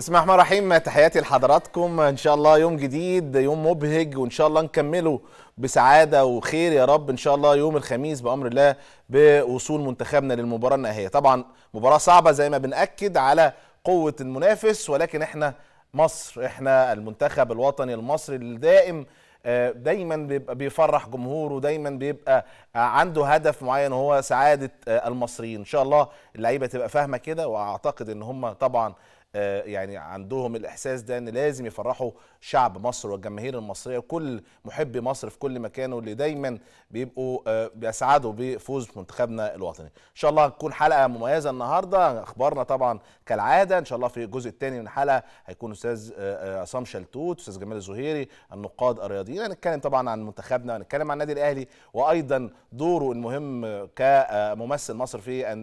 بسم الله الرحمن الرحيم تحياتي لحضراتكم ان شاء الله يوم جديد يوم مبهج وان شاء الله نكمله بسعاده وخير يا رب ان شاء الله يوم الخميس بامر الله بوصول منتخبنا للمباراه النهائيه طبعا مباراه صعبه زي ما بناكد على قوه المنافس ولكن احنا مصر احنا المنتخب الوطني المصري الدائم آه، دايما بيبقى بيفرح جمهوره دايما بيبقى آه، عنده هدف معين هو سعاده آه، المصريين ان شاء الله اللعيبه تبقى فاهمه كده واعتقد ان هم طبعا آه، يعني عندهم الاحساس ده ان لازم يفرحوا شعب مصر والجماهير المصريه وكل محبي مصر في كل مكان واللي دايما بيبقوا آه، بيسعدوا بفوز منتخبنا الوطني ان شاء الله هتكون حلقه مميزه النهارده اخبارنا طبعا كالعاده ان شاء الله في الجزء الثاني من الحلقه هيكون استاذ آه، عصام شلتوت استاذ جمال الزهيري النقاد الرياضيين هنتكلم طبعا عن منتخبنا هنتكلم عن النادي الاهلي وايضا دوره المهم كممثل مصر في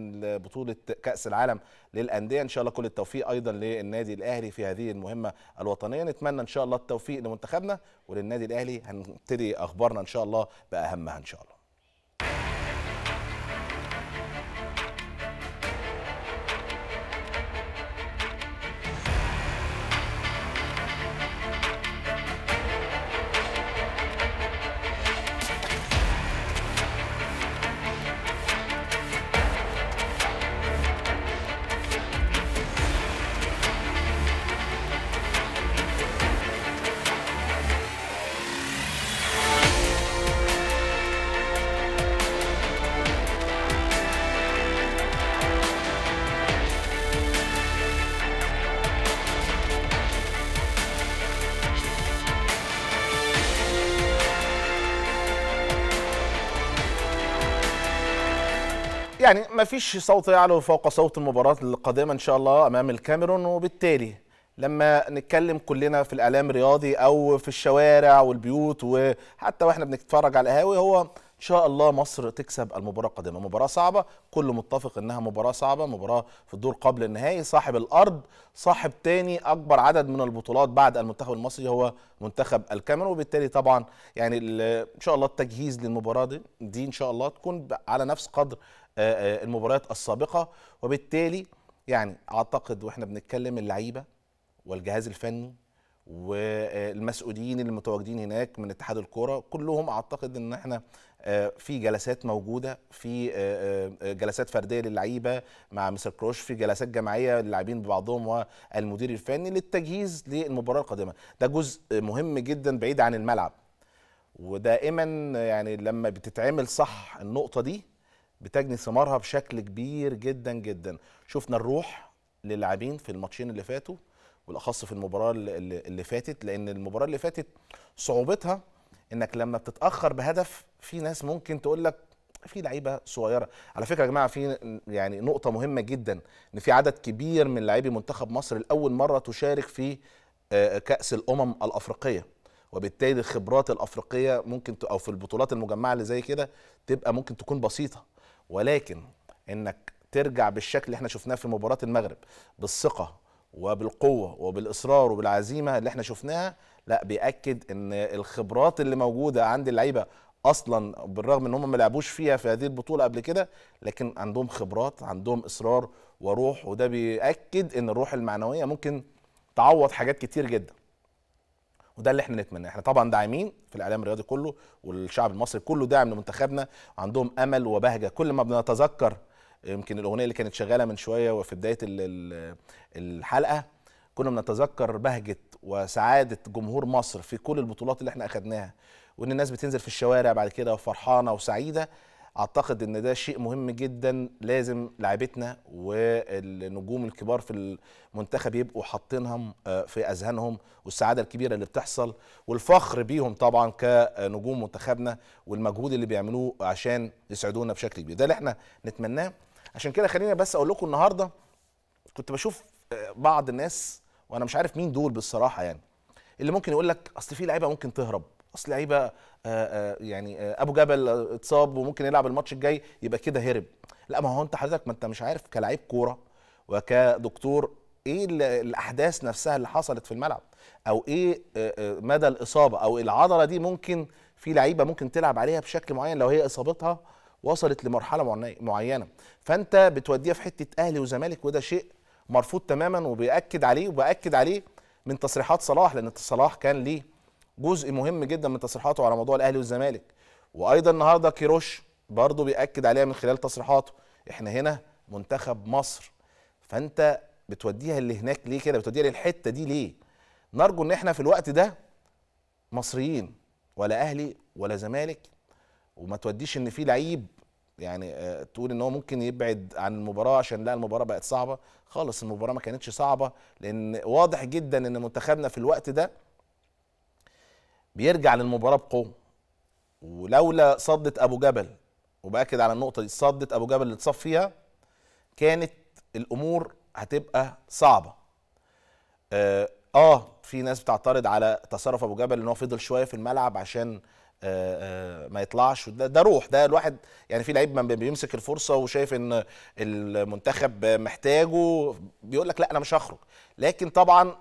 بطوله كاس العالم للانديه ان شاء الله كل التوفيق ايضا للنادي الاهلي في هذه المهمه الوطنيه نتمنى ان شاء الله التوفيق لمنتخبنا وللنادي الاهلي هنبتدي اخبارنا ان شاء الله باهمها ان شاء الله يعني ما فيش صوت يعلو يعني فوق صوت المباراة القادمة إن شاء الله أمام الكاميرون وبالتالي لما نتكلم كلنا في الإعلام الرياضي أو في الشوارع والبيوت وحتى وإحنا بنتفرج على القهاوي هو ان شاء الله مصر تكسب المباراه القادمه مباراه صعبه كل متفق انها مباراه صعبه مباراه في الدور قبل النهائي صاحب الارض صاحب تاني اكبر عدد من البطولات بعد المنتخب المصري هو منتخب الكاميرون وبالتالي طبعا يعني ان شاء الله التجهيز للمباراه دي, دي ان شاء الله تكون على نفس قدر آه، آه، المباريات السابقه وبالتالي يعني اعتقد واحنا بنتكلم اللعيبه والجهاز الفني والمسؤولين المتواجدين هناك من اتحاد الكوره كلهم اعتقد ان احنا آه، في جلسات موجوده في جلسات فرديه للعيبه مع مستر كروش في جلسات جماعيه للاعبين ببعضهم والمدير الفني للتجهيز للمباراه القادمه ده جزء مهم جدا بعيد عن الملعب ودائما يعني لما بتتعمل صح النقطه دي بتجني ثمارها بشكل كبير جدا جدا شفنا الروح للاعبين في الماتشين اللي فاتوا والاخص في المباراه اللي, اللي فاتت لان المباراه اللي فاتت صعوبتها انك لما بتتاخر بهدف في ناس ممكن تقول لك في لعيبه صغيره على فكره يا جماعه في يعني نقطه مهمه جدا ان في عدد كبير من لاعبي منتخب مصر لاول مره تشارك في آه، كاس الامم الافريقيه وبالتالي الخبرات الافريقيه ممكن او في البطولات المجمعه اللي زي كده تبقى ممكن تكون بسيطه ولكن انك ترجع بالشكل اللي احنا شفناه في مباراه المغرب بالثقه وبالقوه وبالاصرار وبالعزيمه اللي احنا شفناها لا بياكد ان الخبرات اللي موجوده عند اللعيبه اصلا بالرغم ان هم ما لعبوش فيها في هذه البطوله قبل كده لكن عندهم خبرات عندهم اصرار وروح وده بياكد ان الروح المعنويه ممكن تعوض حاجات كتير جدا وده اللي احنا نتمناه احنا طبعا داعمين في الاعلام الرياضي كله والشعب المصري كله داعم لمنتخبنا عندهم امل وبهجه كل ما بنتذكر يمكن الاغنيه اللي كانت شغاله من شويه وفي بدايه الحلقه كنا بنتذكر بهجه وسعاده جمهور مصر في كل البطولات اللي احنا اخذناها وان الناس بتنزل في الشوارع بعد كده وفرحانه وسعيده اعتقد ان ده شيء مهم جدا لازم لاعبتنا والنجوم الكبار في المنتخب يبقوا حاطينهم آه، في اذهانهم والسعاده الكبيره اللي بتحصل والفخر بيهم طبعا كنجوم منتخبنا والمجهود اللي بيعملوه عشان يسعدونا بشكل كبير ده اللي احنا نتمناه عشان كده خليني بس اقول لكم النهارده كنت بشوف آه، بعض الناس وانا مش عارف مين دول بالصراحه يعني اللي ممكن يقول لك اصل في لعيبه ممكن تهرب اصل لعيبه آه، آه، يعني آه، ابو جبل اتصاب وممكن يلعب الماتش الجاي يبقى كده هرب لا ما هو انت حضرتك ما انت مش عارف كلاعب كوره وكدكتور ايه الاحداث نفسها اللي حصلت في الملعب او ايه مدى الاصابه او العضله دي ممكن في لعيبه ممكن تلعب عليها بشكل معين لو هي اصابتها وصلت لمرحله معينه فانت بتوديها في حته اهلي وزمالك وده شيء مرفوض تماما وبياكد عليه وباكد عليه من تصريحات صلاح لان صلاح كان ليه جزء مهم جدا من تصريحاته على موضوع الاهلي والزمالك وايضا النهارده كيروش برضه بياكد عليها من خلال تصريحاته احنا هنا منتخب مصر فانت بتوديها اللي هناك ليه كده بتوديها للحته دي ليه نرجو ان احنا في الوقت ده مصريين ولا اهلي ولا زمالك وما توديش ان في لعيب يعني آه، تقول ان هو ممكن يبعد عن المباراه عشان لا المباراه بقت صعبه خالص المباراه ما كانتش صعبه لان واضح جدا ان منتخبنا في الوقت ده بيرجع للمباراه بقوه ولولا صدة ابو جبل وباكد على النقطه دي صدة ابو جبل اللي فيها كانت الامور هتبقى صعبه آه, اه في ناس بتعترض على تصرف ابو جبل ان هو فضل شويه في الملعب عشان آه, آه، ما يطلعش ده, ده روح ده الواحد يعني في لعيب بيمسك الفرصه وشايف ان المنتخب محتاجه بيقول لك لا انا مش هخرج لكن طبعا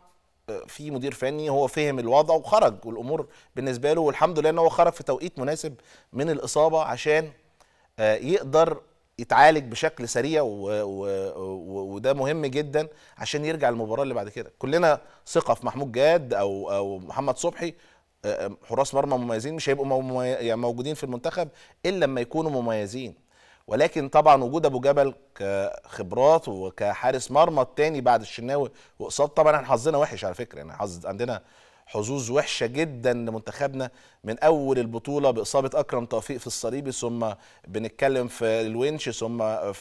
في مدير فني هو فهم الوضع وخرج والامور بالنسبه له والحمد لله ان هو خرج في توقيت مناسب من الاصابه عشان آه، يقدر يتعالج بشكل سريع وده مهم جدا عشان يرجع المباراه اللي بعد كده كلنا ثقه في محمود جاد او او محمد صبحي آه، آه، حراس مرمى مميزين مش هيبقوا يعني موجودين في المنتخب الا لما يكونوا مميزين ولكن طبعا وجود ابو جبل كخبرات وكحارس مرمى الثاني بعد الشناوي وقصاد طبعا احنا حظنا وحش على فكره يعني حظ عندنا حظوظ وحشه جدا لمنتخبنا من اول البطوله باصابه اكرم توفيق في الصليبي ثم بنتكلم في الونش ثم آه،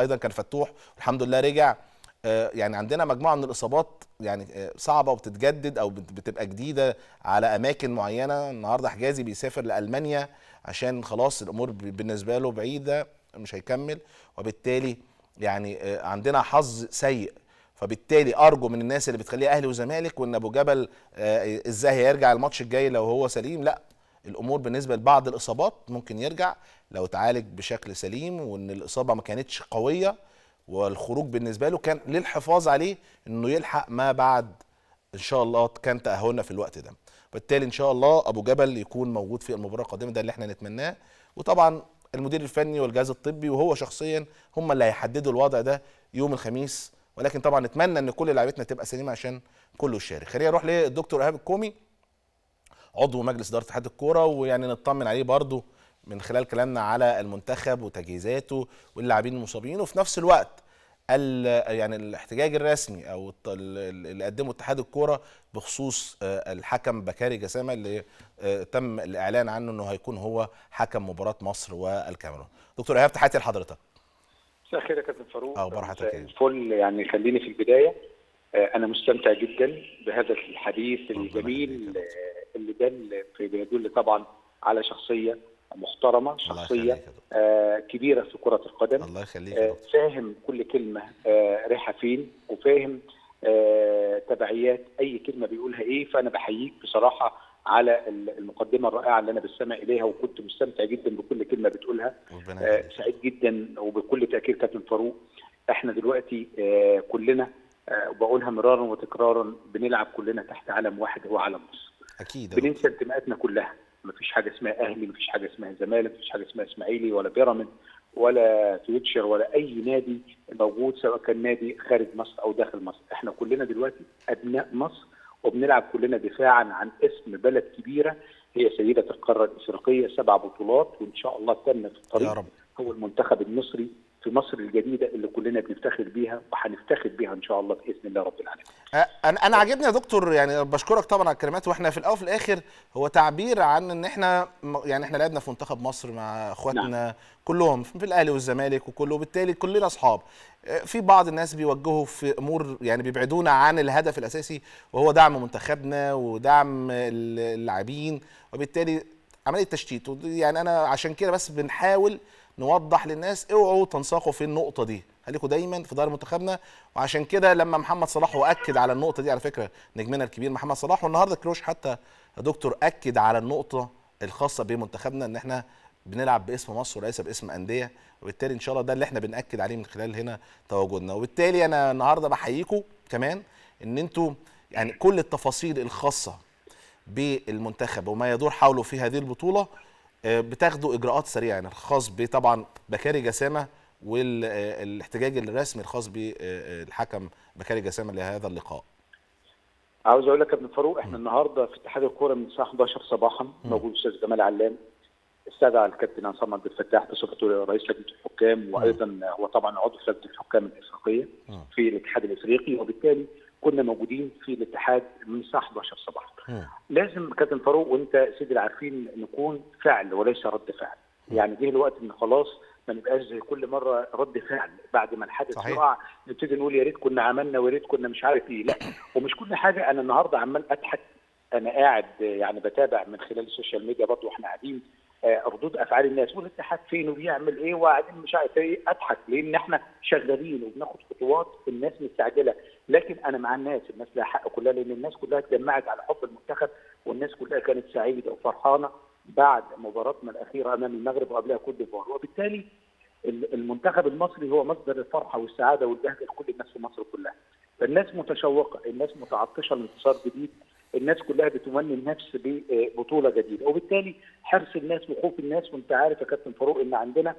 ايضا كان فتوح الحمد لله رجع آه، يعني عندنا مجموعه من الاصابات يعني آه، صعبه وبتتجدد او بتبقى جديده على اماكن معينه النهارده حجازي بيسافر لالمانيا عشان خلاص الامور بالنسبه له بعيده مش هيكمل وبالتالي يعني آه، عندنا حظ سيء فبالتالي ارجو من الناس اللي بتخليها اهلي وزمالك وان ابو جبل آه، ازاي هيرجع الماتش الجاي لو هو سليم لا الامور بالنسبه لبعض الاصابات ممكن يرجع لو اتعالج بشكل سليم وان الاصابه ما كانتش قويه والخروج بالنسبه له كان للحفاظ عليه انه يلحق ما بعد ان شاء الله كان تاهلنا في الوقت ده وبالتالي ان شاء الله ابو جبل يكون موجود في المباراه القادمه ده اللي احنا نتمناه وطبعا المدير الفني والجهاز الطبي وهو شخصيا هم اللي هيحددوا الوضع ده يوم الخميس ولكن طبعا نتمنى ان كل لعيبتنا تبقى سليمه عشان كله يشارك خلينا نروح للدكتور ايهاب الكومي عضو مجلس اداره اتحاد الكوره ويعني نطمن عليه برضه من خلال كلامنا على المنتخب وتجهيزاته واللاعبين المصابين وفي نفس الوقت يعني الاحتجاج الرسمي او اللي قدمه اتحاد الكوره بخصوص آه، الحكم بكاري جسامه اللي آه، تم الاعلان عنه انه هيكون هو حكم مباراه مصر والكاميرون. دكتور ايهاب تحياتي لحضرتك. مساء الخير يا كابتن فاروق. اخبار حضرتك إيه؟ الفل يعني خليني في البدايه آه، انا مستمتع جدا بهذا الحديث الجميل اللي دل في بيدل طبعا على شخصيه محترمه شخصيه آه، كبيره في كره القدم الله يخليك آه، فاهم كل كلمه آه، رايحه فين وفاهم تبعيات اي كلمه بيقولها ايه فانا بحييك بصراحه على المقدمه الرائعه اللي انا بستمع اليها وكنت مستمتع جدا بكل كلمه بتقولها سعيد جدا وبكل تاكيد كابتن فاروق احنا دلوقتي كلنا وبقولها بقولها مرارا وتكرارا بنلعب كلنا تحت علم واحد هو علم مصر اكيد بننسى انتماءاتنا كلها ما فيش حاجه اسمها اهلي ما فيش حاجه اسمها زمالك ما فيش حاجه اسمها اسماعيلي ولا بيراميد ولا فيوتشر ولا اي نادي موجود سواء كان نادي خارج مصر او داخل مصر احنا كلنا دلوقتي ابناء مصر وبنلعب كلنا دفاعا عن اسم بلد كبيره هي سيده القاره الافريقيه سبع بطولات وان شاء الله تم في الطريق يا رب. هو المنتخب المصري في مصر الجديده اللي كلنا بنفتخر بيها وهنفتخر بيها ان شاء الله باذن الله رب العالمين. انا انا عاجبني يا دكتور يعني بشكرك طبعا على الكلمات واحنا في الاول وفي الاخر هو تعبير عن ان احنا يعني احنا لعبنا في منتخب مصر مع اخواتنا نعم. كلهم في الاهلي والزمالك وكله وبالتالي كلنا اصحاب. في بعض الناس بيوجهوا في امور يعني بيبعدونا عن الهدف الاساسي وهو دعم منتخبنا ودعم اللاعبين وبالتالي عمليه تشتيت يعني انا عشان كده بس بنحاول نوضح للناس اوعوا تنساقوا في النقطه دي خليكم دايما في دار منتخبنا وعشان كده لما محمد صلاح واكد على النقطه دي على فكره نجمنا الكبير محمد صلاح والنهارده كروش حتى دكتور اكد على النقطه الخاصه بمنتخبنا ان احنا بنلعب باسم مصر وليس باسم انديه وبالتالي ان شاء الله ده اللي احنا بناكد عليه من خلال هنا تواجدنا وبالتالي انا النهارده بحييكم كمان ان انتوا يعني كل التفاصيل الخاصه بالمنتخب وما يدور حوله في هذه البطوله آه، بتاخدوا اجراءات سريعه يعني الخاص طبعا بكاري جسامه والاحتجاج آه، الرسمي الخاص بالحكم آه، بكاري جسامه لهذا اللقاء عاوز اقول لك يا ابن فاروق احنا النهارده في اتحاد الكوره من الساعه 11 صباحا موجود الاستاذ جمال علام استدعى الكابتن عصام عبد الفتاح بصفته رئيس لجنه الحكام وايضا هو طبعا عضو في لجنه الحكام الافريقيه في الاتحاد الافريقي وبالتالي كنا موجودين في الاتحاد من الساعه 11 صباحا. لازم كابتن فاروق وانت سيدي العارفين نكون فعل وليس رد فعل. م. يعني جه الوقت ان خلاص ما نبقاش زي كل مره رد فعل بعد ما الحدث يقع نبتدي نقول يا ريت كنا عملنا ويا ريت كنا مش عارف ايه لا ومش كل حاجه انا النهارده عمال اضحك انا قاعد يعني بتابع من خلال السوشيال ميديا برضه واحنا قاعدين آه، ردود افعال الناس والاتحاد فين وبيعمل ايه وبعدين مش عارف ايه اضحك لان احنا شغالين وبناخد خطوات الناس مستعجله لكن انا مع الناس الناس لها حق كلها لان الناس كلها اتجمعت على حب المنتخب والناس كلها كانت سعيده وفرحانه بعد مباراتنا الاخيره امام المغرب وقبلها كوت ديفوار وبالتالي المنتخب المصري هو مصدر الفرحه والسعاده والبهجه لكل الناس في مصر كلها فالناس متشوقه الناس متعطشه لانتصار جديد الناس كلها بتمني النفس ببطوله جديده وبالتالي حرص الناس وخوف الناس وانت عارف يا كابتن فاروق ان عندنا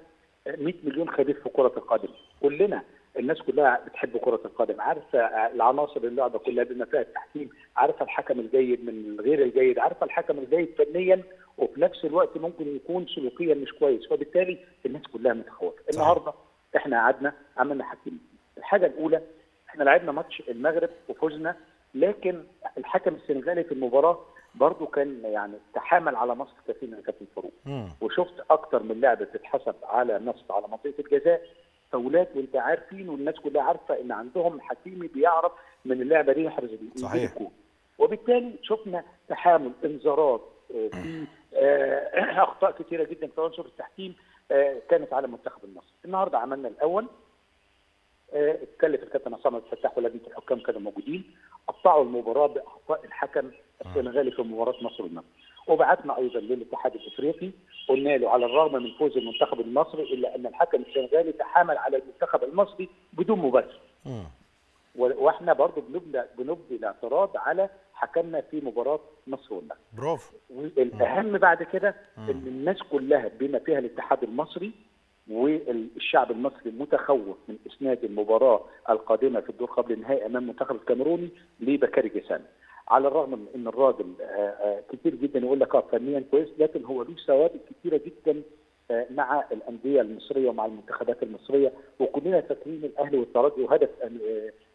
100 مليون خبير في كره القدم كلنا الناس كلها بتحب كرة القدم، عارفة العناصر اللعبة كلها بما فيها التحكيم، عارفة الحكم الجيد من غير الجيد، عارفة الحكم الجيد فنيا وفي نفس الوقت ممكن يكون سلوكيا مش كويس، فبالتالي الناس كلها متخوفة. النهارده احنا قعدنا عملنا حاجتين، الحاجة الأولى احنا لعبنا ماتش المغرب وفزنا لكن الحكم السنغالي في المباراه برضه كان يعني تحامل على مصر كثير من كابتن فاروق وشفت اكتر من لعبه بتتحسب على مصر على منطقه الجزاء فاولاد وانت عارفين والناس كلها عارفه ان عندهم حكيمي بيعرف من اللعبه دي يحرز صحيح الكون وبالتالي شفنا تحامل انذارات آه، في آه، اخطاء كثيره جدا في عنصر التحكيم آه، كانت على المنتخب مصر النهارده عملنا الاول اتكلف الكابتن عصام عبد الفتاح ولجنه الحكام كانوا موجودين قطعوا المباراه باخطاء الحكم السنغالي في مباراه مصر والنمسا وبعتنا ايضا للاتحاد الافريقي قلنا له على الرغم من فوز المنتخب المصري الا ان الحكم السنغالي تحامل على المنتخب المصري بدون مبرر واحنا برضه بنبدا بنبدي الاعتراض على حكمنا في مباراه مصر والنمسا برافو والاهم بعد كده ان الناس كلها بما فيها الاتحاد المصري والشعب المصري متخوف من اسناد المباراه القادمه في الدور قبل النهائي امام منتخب الكاميروني لبكاري جيسان على الرغم من ان الراجل آه، آه، كتير جدا يقول لك اه فنيا كويس لكن هو له ثوابت كتيره جدا آه، مع الانديه المصريه ومع المنتخبات المصريه وكلنا فاكرين الاهلي والترجي وهدف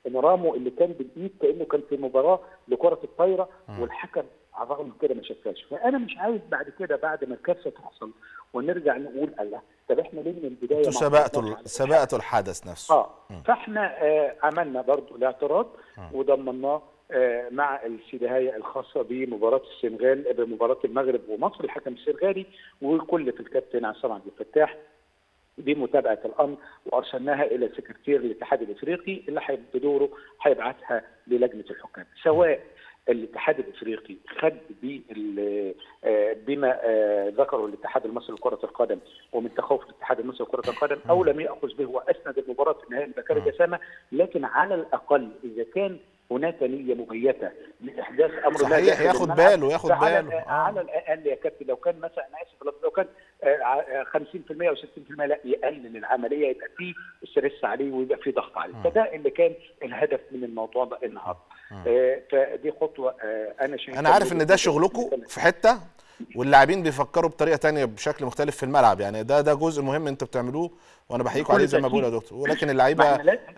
انرامو اللي كان بالايد كانه كان في مباراه لكره الطايره والحكم على الرغم من كده ما شافهاش فانا مش عايز بعد كده بعد ما الكارثه تحصل ونرجع نقول الله طب احنا ليه من البدايه سبقتوا سبقتوا الحدث نفسه اه م. فاحنا آه عملنا برضو الاعتراض وضمناه آه مع السدهاية الخاصة بمباراة السنغال بمباراة المغرب ومصر الحكم السنغالي وكل في الكابتن عصام عبد الفتاح بمتابعه الامر وارسلناها الى سكرتير الاتحاد الافريقي اللي بدوره هيبعتها للجنه الحكام سواء الاتحاد الافريقي خد آه، بما آه، ذكره الاتحاد المصري لكره القدم ومن تخوف الاتحاد المصري لكره القدم او لم ياخذ به واسند المباراه في النهائي لبكر جسامه لكن على الاقل اذا كان هناك نيه مميته لاحداث امر صحيح ياخد باله ياخد باله آه. على الاقل يا كابتن لو كان مثلا انا اسف لو كان 50% او 60% لا يقلل العمليه يبقى في ستريس عليه ويبقى في ضغط عليه فده اللي كان الهدف من الموضوع ده النهارده آه. آه، فدي خطوه آه، انا شايف انا عارف ان ده شغلكم في حته واللاعبين بيفكروا بطريقه تانية بشكل مختلف في الملعب يعني ده ده جزء مهم انتوا بتعملوه وانا بحييكم عليه زي ما بقول يا دكتور ولكن اللعيبه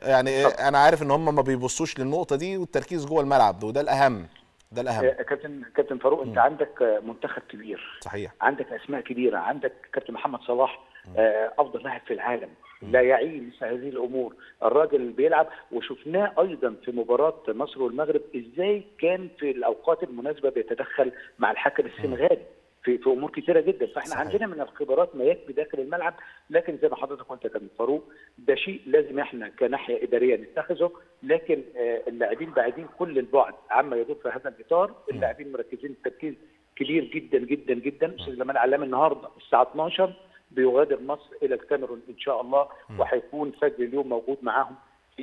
يعني انا عارف ان هم ما بيبصوش للنقطه دي والتركيز جوه الملعب وده الاهم ده الاهم كابتن كابتن فاروق انت عندك منتخب كبير صحيح عندك اسماء كبيره عندك كابتن محمد صلاح آه، افضل لاعب في العالم لا يعي مثل هذه الامور الراجل بيلعب وشفناه ايضا في مباراه مصر والمغرب ازاي كان في الاوقات المناسبه بيتدخل مع الحكم السنغالي في في امور كثيره جدا فاحنا صحيح. عندنا من الخبرات ما يكفي داخل الملعب لكن زي ما حضرتك قلت يا كابتن فاروق ده شيء لازم احنا كناحيه اداريه نتخذه لكن آه، اللاعبين بعيدين كل البعد عما يدور في هذا الاطار اللاعبين مركزين تركيز كبير جدا جدا جدا استاذ جمال علام النهارده الساعه 12 بيغادر مصر الى الكاميرون ان شاء الله وهيكون فجر اليوم موجود معاهم في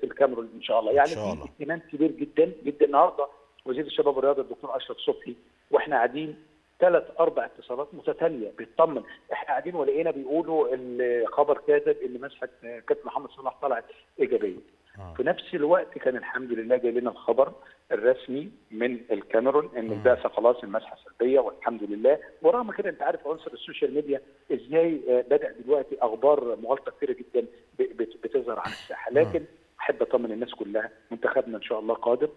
في الكاميرون ان شاء الله يعني في اهتمام كبير جدا جدا النهارده وزير الشباب والرياضه الدكتور اشرف صبحي واحنا قاعدين ثلاث اربع اتصالات متتاليه بيطمن احنا قاعدين ولقينا بيقولوا خبر كاذب ان مسحه كابتن محمد صلاح طلعت ايجابيه. آه. في نفس الوقت كان الحمد لله جاي لنا الخبر الرسمي من الكاميرون ان البعثه خلاص المسحه سلبيه والحمد لله ورغم كده انت عارف عنصر السوشيال ميديا ازاي آه، بدا دلوقتي اخبار مغالطه كثيره جدا بتظهر على الساحه آه. لكن آه. احب اطمن الناس كلها منتخبنا ان شاء الله قادم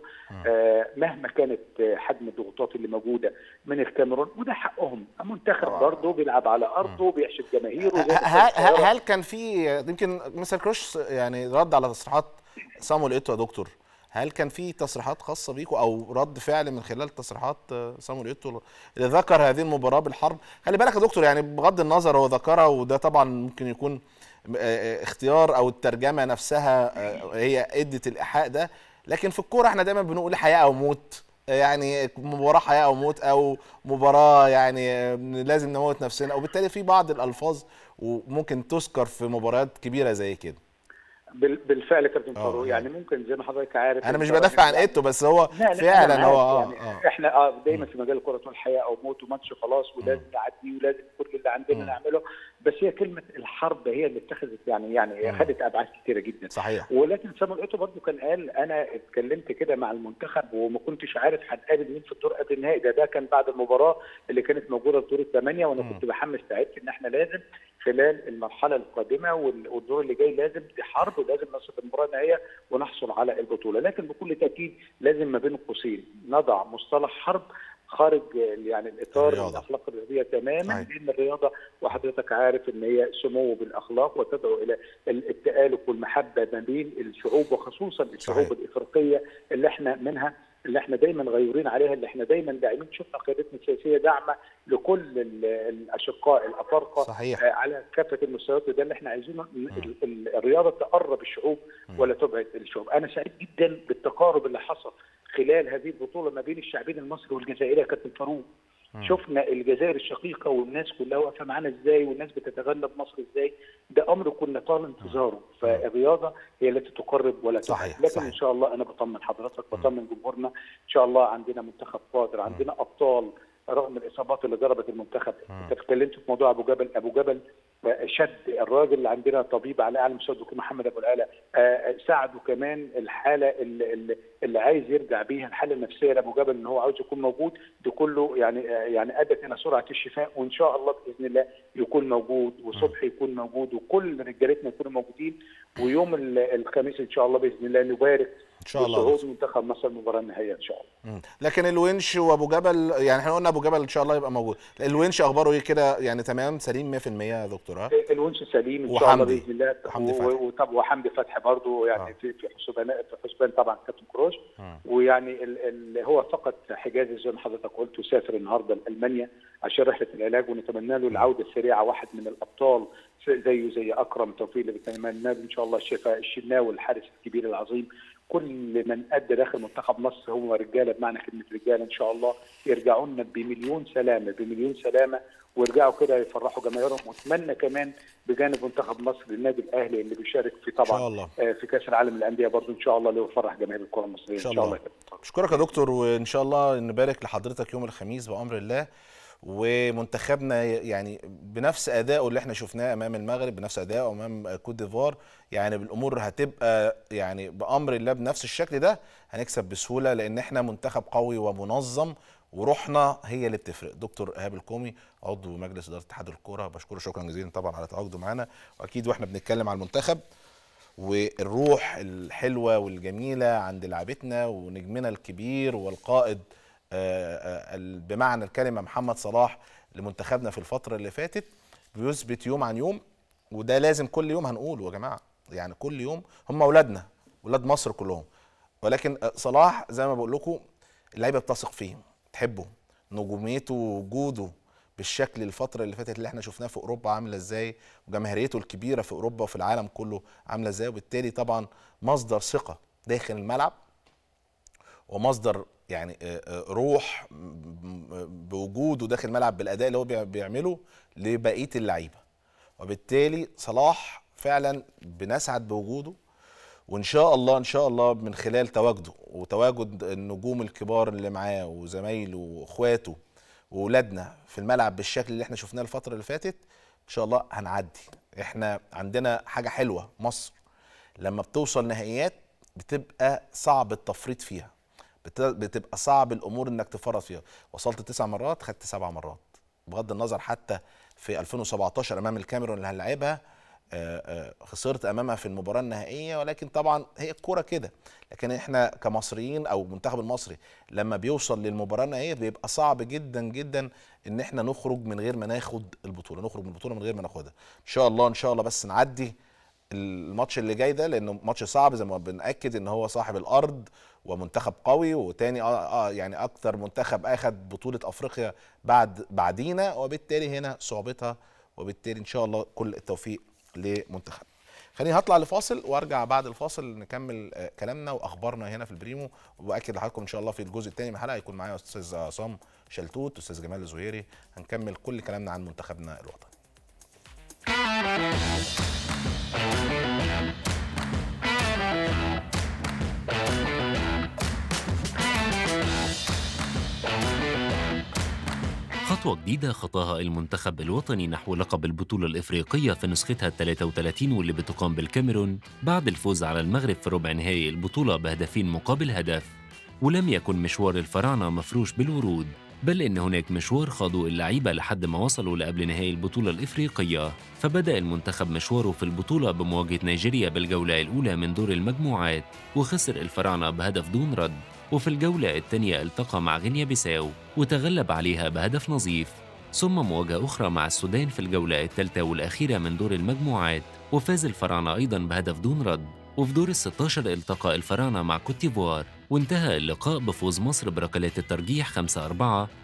آه مهما كانت آه، حجم الضغوطات اللي موجوده من الكاميرون وده حقهم منتخب برضه بيلعب على ارضه وبيحشد جماهيره هل, هل كان في يمكن مستر كروش يعني رد على تصريحات سامو ايتو يا دكتور هل كان في تصريحات خاصه بيكم او رد فعل من خلال تصريحات سامويل آه، ايتو اللي ذكر هذه المباراه بالحرب خلي بالك يا دكتور يعني بغض النظر هو ذكرها وده طبعا ممكن يكون آه، آه، اختيار او الترجمه نفسها آه، هي ادت الايحاء ده لكن في الكوره احنا دايما بنقول حياه او موت يعني مباراه حياه او موت او مباراه يعني لازم نموت نفسنا وبالتالي في بعض الالفاظ وممكن تذكر في مباريات كبيره زي كده بالفعل كابتن فاروق يعني ممكن زي ما حضرتك عارف انا مش بدافع عن ايتو بس هو فعلا هو اه يعني احنا اه دايما في مجال الكوره الحياه حياه او موت وماتش خلاص ولازم نعديه ولازم كل اللي عندنا نعمله بس هي كلمه الحرب هي اللي اتخذت يعني يعني اخذت ابعاد كثيره جدا صحيح ولكن سامر اوتو برضه كان قال انا اتكلمت كده مع المنتخب وما كنتش عارف هتقابل مين في الدور قبل النهائي ده ده كان بعد المباراه اللي كانت موجوده في دور الثمانيه وانا كنت بحمس ساعتها ان احنا لازم خلال المرحله القادمه والدور اللي جاي لازم دي حرب ولازم نصل المباراه النهائيه ونحصل على البطوله لكن بكل تاكيد لازم ما بين قوسين نضع مصطلح حرب خارج يعني الاطار الرياضة. الاخلاق الرياضيه تماما أي. لان الرياضه وحضرتك عارف ان هي سمو بالاخلاق وتدعو الى التالف والمحبه ما بين الشعوب وخصوصا الشعوب صحيح. الافريقيه اللي احنا منها اللي احنا دايما غيورين عليها اللي احنا دايما داعمين شفنا قيادتنا السياسيه داعمه لكل الاشقاء الافارقه صحيح. آه، على كافه المستويات وده اللي احنا عايزينه الرياضه تقرب الشعوب ولا تبعد الشعوب انا سعيد جدا بالتقارب اللي حصل خلال هذه البطوله ما بين الشعبين المصري والجزائري يا كابتن فاروق شفنا الجزائر الشقيقه والناس كلها واقفه معانا ازاي والناس بتتغلب مصر ازاي ده امر كنا طال انتظاره فالرياضه هي التي تقرب ولا تبعد لكن صحيح. ان شاء الله انا بطمن حضرتك بطمن جمهورنا ان شاء الله عندنا منتخب قادر عندنا ابطال رغم الاصابات اللي ضربت المنتخب انت اتكلمت في موضوع ابو جبل ابو جبل آه، شد الراجل اللي عندنا طبيب على اعلى مستوى الدكتور محمد ابو العلا آه، آه، ساعده كمان الحاله اللي, اللي عايز يرجع بيها الحاله النفسيه لابو جبل ان هو عاوز يكون موجود ده كله يعني يعني ادت الى سرعه الشفاء وان شاء الله باذن الله يكون موجود وصبحي يكون موجود وكل رجالتنا يكونوا موجودين ويوم الخميس ان شاء الله باذن الله نبارك ان شاء الله وصعود منتخب مصر المباراه النهائيه ان شاء الله لكن الونش وابو جبل يعني احنا قلنا ابو جبل ان شاء الله يبقى موجود الونش اخباره ايه كده يعني تمام سليم 100% يا دكتور ها إيه، الونش سليم ان شاء الله باذن الله وحمدي فتحي وحمدي فتحي برضه يعني آه. في حسبان في حسبان طبعا كابتن كروش آه. ويعني اللي هو فقط حجازي زي ما حضرتك قلت وسافر النهارده لالمانيا عشان رحله العلاج ونتمنى له العوده السريعه واحد من الابطال زيه زي اكرم توفيق اللي بيتمنى ان شاء الله الشفاء الشناوي الحارس الكبير العظيم كل من ادى داخل منتخب مصر هم رجاله بمعنى كلمه رجاله ان شاء الله يرجعوا لنا بمليون سلامه بمليون سلامه ويرجعوا كده يفرحوا جماهيرهم واتمنى كمان بجانب منتخب مصر للنادي الاهلي اللي بيشارك في طبعا إن شاء الله. آه، في كاس العالم للانديه برضه ان شاء الله اللي يفرح جماهير الكره المصريه ان شاء الله, إن شاء الله. اشكرك يا دكتور وان شاء الله نبارك لحضرتك يوم الخميس بامر الله ومنتخبنا يعني بنفس اداؤه اللي احنا شفناه امام المغرب بنفس اداؤه امام كوت ديفوار يعني الامور هتبقى يعني بامر الله بنفس الشكل ده هنكسب بسهوله لان احنا منتخب قوي ومنظم وروحنا هي اللي بتفرق دكتور ايهاب الكومي عضو مجلس اداره اتحاد الكوره بشكره شكرا جزيلا طبعا على تواجده معانا واكيد واحنا بنتكلم على المنتخب والروح الحلوه والجميله عند لعبتنا ونجمنا الكبير والقائد آه، آه، بمعنى الكلمه محمد صلاح لمنتخبنا في الفتره اللي فاتت بيثبت يوم عن يوم وده لازم كل يوم هنقوله يا جماعه يعني كل يوم هم اولادنا اولاد مصر كلهم ولكن آه، صلاح زي ما بقول لكم اللعيبه بتثق فيه تحبه نجوميته وجوده بالشكل الفترة اللي فاتت اللي احنا شفناه في اوروبا عاملة ازاي وجماهيريته الكبيرة في اوروبا وفي العالم كله عاملة ازاي وبالتالي طبعا مصدر ثقة داخل الملعب ومصدر يعني آه، آه، روح بوجوده داخل الملعب بالاداء اللي هو بيعمله لبقيه اللعيبه وبالتالي صلاح فعلا بنسعد بوجوده وان شاء الله ان شاء الله من خلال تواجده وتواجد النجوم الكبار اللي معاه وزمايله واخواته واولادنا في الملعب بالشكل اللي احنا شفناه الفتره اللي فاتت ان شاء الله هنعدي احنا عندنا حاجه حلوه مصر لما بتوصل نهائيات بتبقى صعب التفريط فيها بتبقى صعب الامور انك تفرط فيها وصلت تسع مرات خدت سبع مرات بغض النظر حتى في 2017 امام الكاميرون اللي هنلعبها آه، آه، خسرت امامها في المباراه النهائيه ولكن طبعا هي الكوره كده لكن احنا كمصريين او المنتخب المصري لما بيوصل للمباراه النهائيه بيبقى صعب جدا جدا ان احنا نخرج من غير ما ناخد البطوله نخرج من البطوله من غير ما ناخدها ان شاء الله ان شاء الله بس نعدي الماتش اللي جاي ده لانه ماتش صعب زي ما بناكد ان هو صاحب الارض ومنتخب قوي وتاني آه آه يعني اكثر منتخب اخذ بطوله افريقيا بعد بعدينا وبالتالي هنا صعوبتها وبالتالي ان شاء الله كل التوفيق لمنتخب خليني هطلع لفاصل وارجع بعد الفاصل نكمل آه، كلامنا واخبارنا هنا في البريمو وباكد لحضراتكم ان شاء الله في الجزء الثاني من الحلقه هيكون معايا استاذ عصام شلتوت استاذ جمال الزهيري هنكمل كل كلامنا عن منتخبنا الوطني خطوة جديدة خطاها المنتخب الوطني نحو لقب البطولة الإفريقية في نسختها 33 واللي بتقام بالكاميرون بعد الفوز على المغرب في ربع نهائي البطولة بهدفين مقابل هدف ولم يكن مشوار الفراعنة مفروش بالورود بل إن هناك مشوار خاضوا اللعيبة لحد ما وصلوا لقبل نهائي البطولة الإفريقية فبدأ المنتخب مشواره في البطولة بمواجهة نيجيريا بالجولة الأولى من دور المجموعات وخسر الفراعنة بهدف دون رد وفي الجولة الثانية التقى مع غينيا بيساو وتغلب عليها بهدف نظيف ثم مواجهة أخرى مع السودان في الجولة الثالثة والأخيرة من دور المجموعات وفاز الفراعنة أيضا بهدف دون رد وفي دور ال 16 التقى الفراعنة مع كوت ديفوار وانتهى اللقاء بفوز مصر بركلات الترجيح 5-4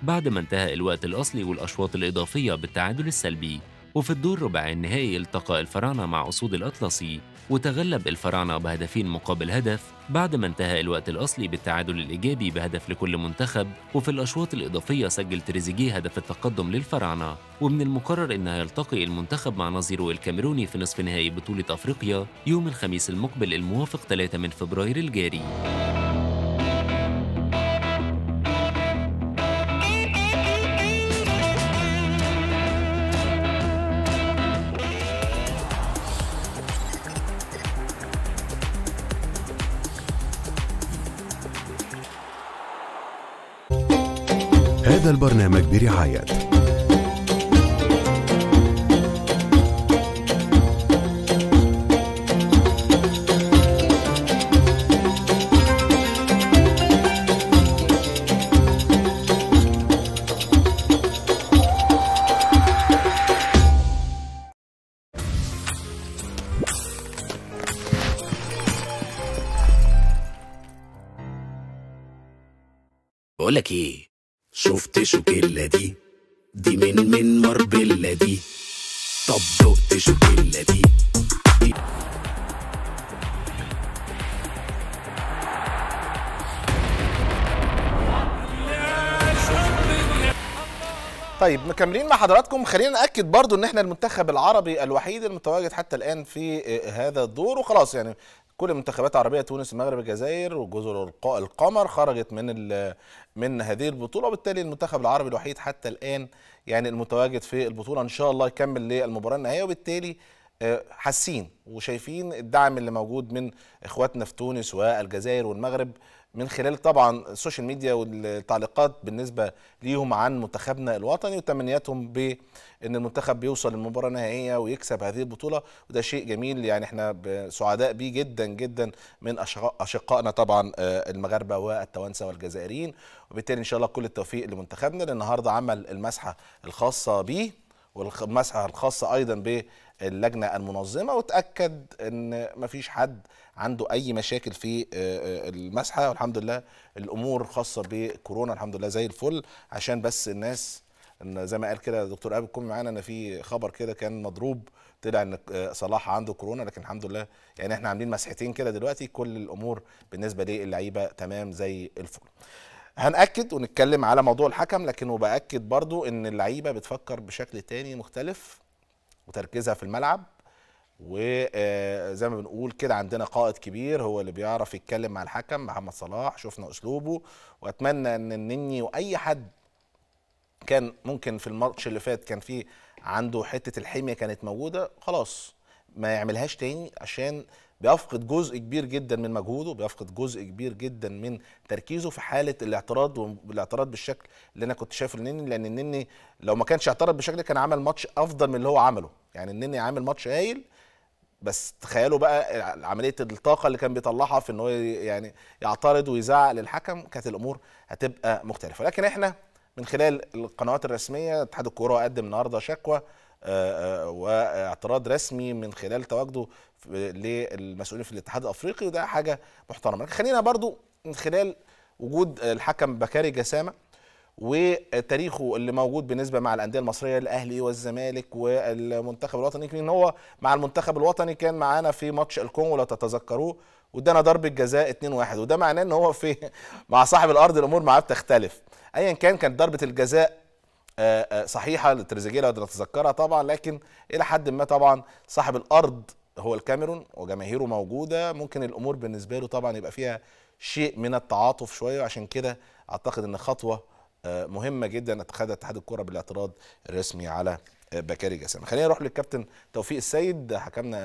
بعد ما انتهى الوقت الأصلي والأشواط الإضافية بالتعادل السلبي وفي الدور ربع النهائي التقى الفراعنة مع أسود الأطلسي وتغلب الفراعنة بهدفين مقابل هدف بعد ما انتهى الوقت الأصلي بالتعادل الإيجابي بهدف لكل منتخب وفي الأشواط الإضافية سجل تريزيجيه هدف التقدم للفراعنة ومن المقرر أن هيلتقي المنتخب مع نظيره الكاميروني في نصف نهائي بطولة أفريقيا يوم الخميس المقبل الموافق 3 من فبراير الجاري هذا البرنامج برعاية بقولك ايه شفت شوكيلا دي دي من من ماربيلا دي طب دقت شوكيلا دي طيب مكملين مع حضراتكم خلينا ناكد برضو ان احنا المنتخب العربي الوحيد المتواجد حتى الان في آه، هذا الدور وخلاص يعني كل المنتخبات العربيه تونس المغرب الجزائر وجزر القمر خرجت من من هذه البطوله وبالتالي المنتخب العربي الوحيد حتى الان يعني المتواجد في البطوله ان شاء الله يكمل للمباراه النهائيه وبالتالي آه، حاسين وشايفين الدعم اللي موجود من اخواتنا في تونس والجزائر والمغرب من خلال طبعا السوشيال ميديا والتعليقات بالنسبه ليهم عن منتخبنا الوطني وتمنياتهم بان المنتخب بيوصل للمباراه النهائيه ويكسب هذه البطوله وده شيء جميل يعني احنا سعداء بيه جدا جدا من اشقائنا طبعا آه، المغاربه والتوانسه والجزائريين وبالتالي ان شاء الله كل التوفيق لمنتخبنا اللي النهارده عمل المسحه الخاصه بيه والمسحه الخاصه ايضا ب اللجنه المنظمه وتاكد ان مفيش حد عنده اي مشاكل في آه، آه، المسحه والحمد لله الامور خاصه بكورونا الحمد لله زي الفل عشان بس الناس ان زي ما قال كده دكتور ابي تكون معانا ان في خبر كده كان مضروب طلع ان آه، صلاح عنده كورونا لكن الحمد لله يعني احنا عاملين مسحتين كده دلوقتي كل الامور بالنسبه للعيبه تمام زي الفل هنأكد ونتكلم على موضوع الحكم لكن وبأكد برضو ان اللعيبه بتفكر بشكل تاني مختلف وتركيزها في الملعب وزي آه، ما بنقول كده عندنا قائد كبير هو اللي بيعرف يتكلم مع الحكم محمد صلاح شفنا اسلوبه واتمنى ان النني واي حد كان ممكن في الماتش اللي فات كان فيه عنده حته الحميه كانت موجوده خلاص ما يعملهاش تاني عشان بيفقد جزء كبير جدا من مجهوده بيفقد جزء كبير جدا من تركيزه في حاله الاعتراض والاعتراض بالشكل اللي انا كنت شايفه النني لان النني لو ما كانش اعترض بالشكل كان عمل ماتش افضل من اللي هو عمله يعني النني عامل ماتش هايل بس تخيلوا بقى عمليه الطاقه اللي كان بيطلعها في ان هو يعني يعترض ويزعق للحكم كانت الامور هتبقى مختلفه لكن احنا من خلال القنوات الرسميه اتحاد الكوره قدم النهارده شكوى واعتراض رسمي من خلال تواجده للمسؤولين في الاتحاد الافريقي وده حاجه محترمه خلينا برضو من خلال وجود الحكم بكاري جسامه وتاريخه اللي موجود بالنسبه مع الانديه المصريه الاهلي والزمالك والمنتخب الوطني يمكن هو مع المنتخب الوطني كان معانا في ماتش الكونغو لو تتذكروه وادانا ضربه جزاء 2-1 وده معناه ان هو في مع صاحب الارض الامور معاه بتختلف ايا كان كانت ضربه الجزاء آه، آه، صحيحه لتريزيجيه لو تتذكرها طبعا لكن الى حد ما طبعا صاحب الارض هو الكاميرون وجماهيره موجوده ممكن الامور بالنسبه له طبعا يبقى فيها شيء من التعاطف شويه وعشان كده اعتقد ان خطوه آه، مهمه جدا اتخذها اتحاد الكره بالاعتراض الرسمي على بكاري جسام خلينا نروح للكابتن توفيق السيد حكمنا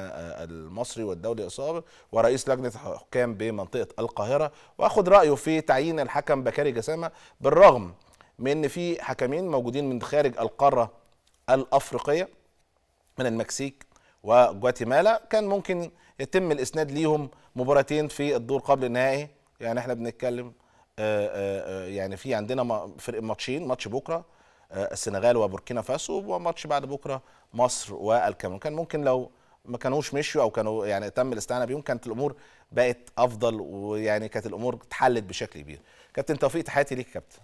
المصري والدولي اصابه ورئيس لجنه حكام بمنطقه القاهره واخد رايه في تعيين الحكم بكاري جسامه بالرغم من ان في حكمين موجودين من خارج القاره الافريقيه من المكسيك وجواتيمالا كان ممكن يتم الاسناد ليهم مباراتين في الدور قبل النهائي يعني احنا بنتكلم آه، آه، آه، يعني في عندنا فرق ماتشين ماتش بكره السنغال وبوركينا فاسو وماتش بعد بكره مصر والكاميرون كان ممكن لو ما كانوش مشوا او كانوا يعني تم الاستعانه بيهم كانت الامور بقت افضل ويعني كانت الامور اتحلت بشكل كبير كابتن توفيق تحياتي ليك كابتن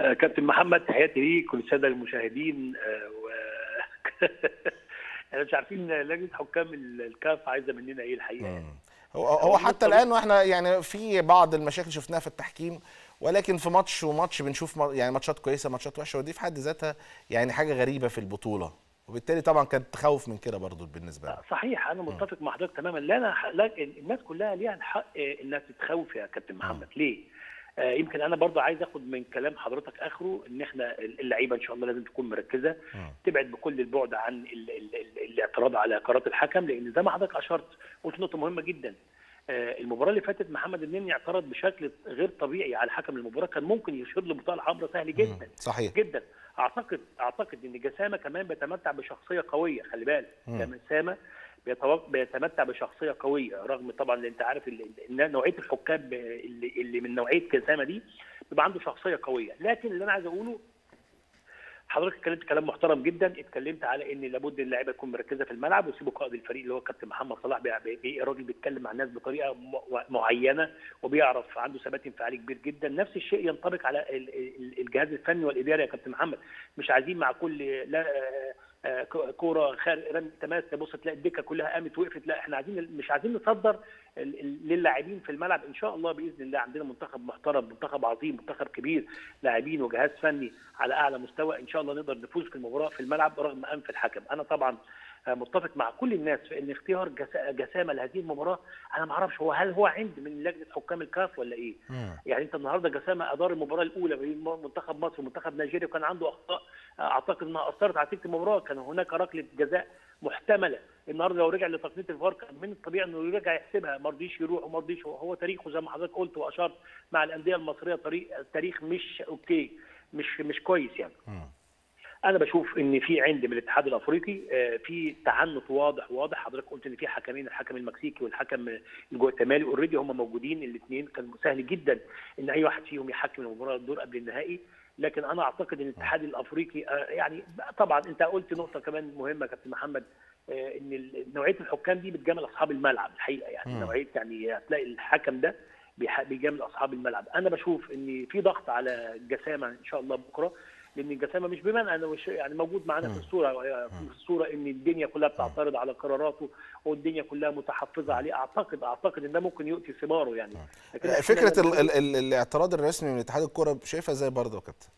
آه، كابتن محمد تحياتي ليك وللساده المشاهدين آه، و... احنا مش عارفين لجنه حكام الكاف عايزه مننا ايه الحقيقه هو هو حتى الان واحنا يعني في بعض المشاكل شفناها في التحكيم ولكن في ماتش وماتش بنشوف يعني ماتشات كويسه ماتشات وحشه ودي في حد ذاتها يعني حاجه غريبه في البطوله وبالتالي طبعا كان تخوف من كده برضو بالنسبه لنا صحيح انا متفق مع حضرتك تماما لا, لا الناس كلها ليها الحق انها تتخوف يا كابتن محمد ليه؟ آه، يمكن انا برضه عايز اخد من كلام حضرتك اخره ان احنا اللعيبه ان شاء الله لازم تكون مركزه تبعد بكل البعد عن الـ الـ الاعتراض على قرارات الحكم لان زي ما حضرتك اشرت قلت نقطه مهمه جدا آه، المباراه اللي فاتت محمد النني اعترض بشكل غير طبيعي على حكم المباراه كان ممكن يشير له بطاقه حمراء سهل جدا صحيح جدا اعتقد اعتقد ان جسامه كمان بيتمتع بشخصيه قويه خلي بالك جسامه بيتمتع بشخصيه قويه رغم طبعا انت عارف نوعيه الحكام اللي, اللي من نوعيه كزامه دي بيبقى عنده شخصيه قويه لكن اللي انا عايز اقوله حضرتك اتكلمت كلام محترم جدا اتكلمت على ان لابد اللعيبه تكون مركزه في الملعب وسيبوا قائد الفريق اللي هو كابتن محمد صلاح راجل بيتكلم مع الناس بطريقه معينه وبيعرف عنده ثبات انفعالي كبير جدا نفس الشيء ينطبق على الجهاز الفني والاداري يا كابتن محمد مش عايزين مع كل لا كوره رمي تماس تبص تلاقي الدكه كلها قامت وقفت لا احنا عايزين مش عايزين نصدر للاعبين في الملعب ان شاء الله باذن الله عندنا منتخب محترم منتخب عظيم منتخب كبير لاعبين وجهاز فني على اعلى مستوى ان شاء الله نقدر نفوز في المباراه في الملعب رغم انف الحكم انا طبعا متفق مع كل الناس في ان اختيار جسامه لهذه المباراه انا ما اعرفش هو هل هو عند من لجنه حكام الكاف ولا ايه؟ مم. يعني انت النهارده جسامه ادار المباراه الاولى بين منتخب مصر ومنتخب نيجيريا وكان عنده اخطاء آه، اعتقد انها اثرت على نتيجه المباراه كان هناك ركله جزاء محتمله النهارده لو رجع لتقنيه الفار كان من الطبيعي انه يرجع يحسبها ما رضيش يروح وما رضيش هو تاريخه زي ما حضرتك قلت واشرت مع الانديه المصريه طريق تاريخ مش اوكي مش مش كويس يعني. مم. انا بشوف ان في عند من الاتحاد الافريقي آه، في تعنت واضح واضح حضرتك قلت ان في حكمين الحكم المكسيكي والحكم الجواتمالي اوريدي هم موجودين الاثنين كان سهل جدا ان اي واحد فيهم يحكم المباراه الدور قبل النهائي لكن انا اعتقد ان الاتحاد الافريقي آه، يعني طبعا انت قلت نقطه كمان مهمه كابتن محمد آه، ان نوعيه الحكام دي بتجامل اصحاب الملعب الحقيقه يعني م. نوعيه يعني هتلاقي الحكم ده بيجامل اصحاب الملعب انا بشوف ان في ضغط على الجسامه ان شاء الله بكره لان الجسامه مش بمنع انا مش يعني موجود معانا في الصوره يعني في الصوره ان الدنيا كلها بتعترض على قراراته والدنيا كلها متحفظه عليه اعتقد اعتقد ان ده ممكن يؤتي ثماره يعني فكره الـ الـ الاعتراض الرسمي من اتحاد الكوره شايفها ازاي برضه يا كابتن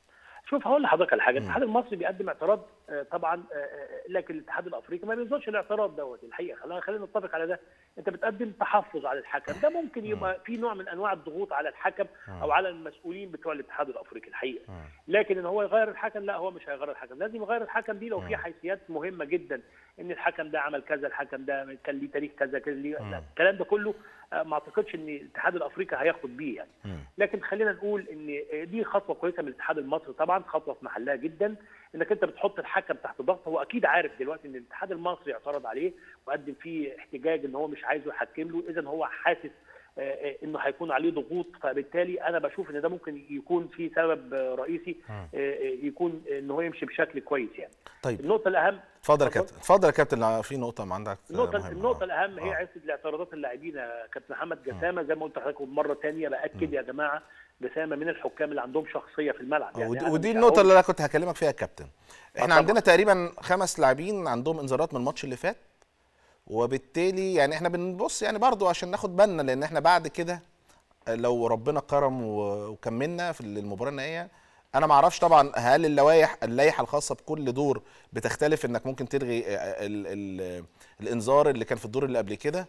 شوف هقول لحضرتك على حاجه الاتحاد المصري بيقدم اعتراض آه، طبعا آه، آه، لكن الاتحاد الافريقي ما بيظهرش الاعتراض دوت الحقيقه خلينا خلينا نتفق على ده انت بتقدم تحفظ على الحكم ده ممكن يبقى في نوع من انواع الضغوط على الحكم او على المسؤولين بتوع الاتحاد الافريقي الحقيقه لكن ان هو يغير الحكم لا هو مش هيغير الحكم لازم يغير الحكم دي لو في حيثيات مهمه جدا ان الحكم ده عمل كذا الحكم ده كان ليه تاريخ كذا كان ليه الكلام ده كله آه، ما اعتقدش ان الاتحاد الافريقي هياخد بيه يعني لكن خلينا نقول ان آه، دي خطوه كويسه من الاتحاد المصري طبعا خطوه في محلها جدا انك انت بتحط الحكم تحت ضغط هو اكيد عارف دلوقتي ان الاتحاد المصري اعترض عليه وقدم فيه احتجاج ان هو مش عايزه يحكم له اذا هو حاسس آه، انه هيكون عليه ضغوط فبالتالي انا بشوف ان ده ممكن يكون في سبب رئيسي يكون ان هو يمشي بشكل كويس يعني طيب. النقطه الاهم اتفضل يا كابتن اتفضل يا كابتن في نقطه ما عندك النقطه مهمة. النقطه الاهم آه. هي عزه اعتراضات اللاعبين يا كابتن محمد آه. جسامه زي ما قلت لحضرتك مره ثانيه باكد آه. يا جماعه جسامه من الحكام اللي عندهم شخصيه في الملعب يعني ودي النقطه اللي انا كنت هكلمك فيها يا كابتن آه، احنا طبعا. عندنا تقريبا خمس لاعبين عندهم انذارات من الماتش اللي فات وبالتالي يعني احنا بنبص يعني برضو عشان ناخد بالنا لان احنا بعد كده لو ربنا كرم وكملنا في المباراه النهائيه انا ما اعرفش طبعا هل اللوائح اللائحه الخاصه بكل دور بتختلف انك ممكن تلغي الـ الـ الانذار اللي كان في الدور اللي قبل كده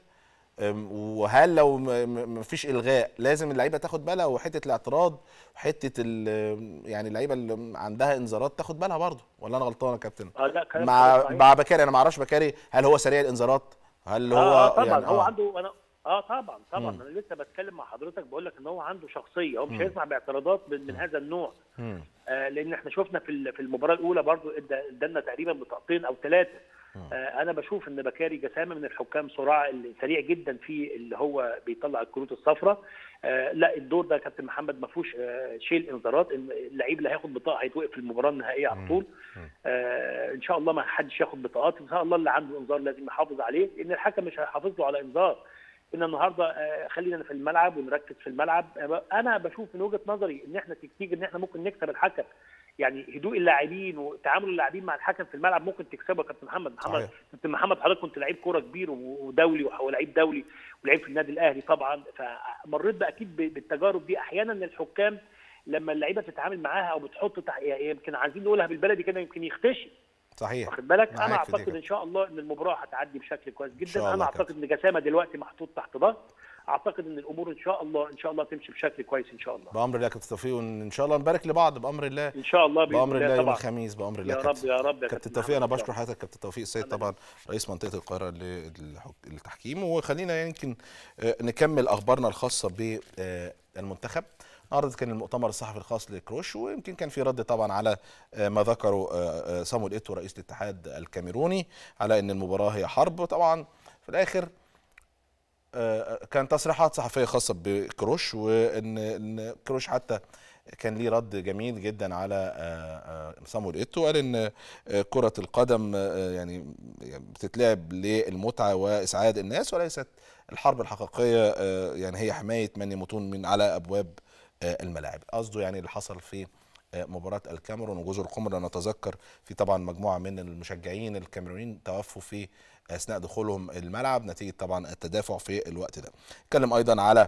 وهل لو مفيش الغاء لازم اللعيبه تاخد بالها وحته الاعتراض وحته يعني اللعيبه اللي عندها انذارات تاخد بالها برضه ولا انا غلطان يا كابتن؟ آه لا مع مع بكاري انا ما اعرفش بكاري هل هو سريع الانذارات؟ هل آه، آه، يعني هو آه طبعا يعني آه. هو عنده انا اه طبعا طبعا مم. انا لسه بتكلم مع حضرتك بقول لك ان هو عنده شخصيه هو مش هيسمع باعتراضات من, من هذا النوع آه لان احنا شفنا في في المباراه الاولى برضو لنا تقريبا بطاقتين او ثلاثه آه انا بشوف ان بكاري جسامه من الحكام صراع اللي سريع جدا في اللي هو بيطلع الكروت الصفراء آه لا الدور ده كابتن محمد ما فيهوش آه شيل انذارات اللعيب اللي هياخد بطاقه هيتوقف في المباراه النهائيه على طول آه ان شاء الله ما حدش ياخد بطاقات ان شاء الله اللي عنده انذار لازم يحافظ عليه لان الحكم مش هيحافظ له على انذار ان النهارده آه، خلينا في الملعب ونركز في الملعب انا بشوف من وجهه نظري ان احنا تكتيك ان احنا ممكن نكسب الحكم يعني هدوء اللاعبين وتعامل اللاعبين مع الحكم في الملعب ممكن تكسبه كابتن محمد محمد كابتن محمد حضرتك كنت لعيب كوره كبير ودولي ولعيب دولي ولعيب في النادي الاهلي طبعا فمريت باكيد بالتجارب دي احيانا الحكام لما اللعيبه تتعامل معاها او بتحط يعني يمكن عايزين نقولها بالبلدي كده يمكن يختشي صحيح واخد بالك انا اعتقد ان شاء الله ان المباراه هتعدي بشكل كويس جدا انا اعتقد كده. ان جسامه دلوقتي محطوط تحت ضغط اعتقد ان الامور ان شاء الله ان شاء الله تمشي بشكل كويس ان شاء الله بامر الله يا كابتن توفيق وان شاء الله نبارك لبعض بامر الله ان شاء الله بامر الله يوم الخميس بامر الله يا رب يا رب يا كابتن توفيق انا بشكر حضرتك كابتن توفيق السيد طبعا رئيس منطقه القاهره للتحكيم وخلينا يمكن آه، نكمل اخبارنا الخاصه بالمنتخب عرضت كان المؤتمر الصحفي الخاص لكروش ويمكن كان في رد طبعا على آه، ما ذكره صامويل آه، آه، ايتو رئيس الاتحاد الكاميروني على ان المباراه هي حرب طبعا في الاخر كان تصريحات صحفيه خاصه بكروش وان كروش حتى كان ليه رد جميل جدا على صامويل ايتو قال ان كره القدم يعني،, يعني بتتلعب للمتعه واسعاد الناس وليست الحرب الحقيقيه يعني هي حمايه من يموتون من على ابواب آه، الملاعب قصده يعني اللي حصل في آه، مباراة الكاميرون وجزر قمر نتذكر في طبعا مجموعة من المشجعين الكاميرونيين توفوا في آه، أثناء دخولهم الملعب نتيجة طبعا التدافع في الوقت ده اتكلم أيضا على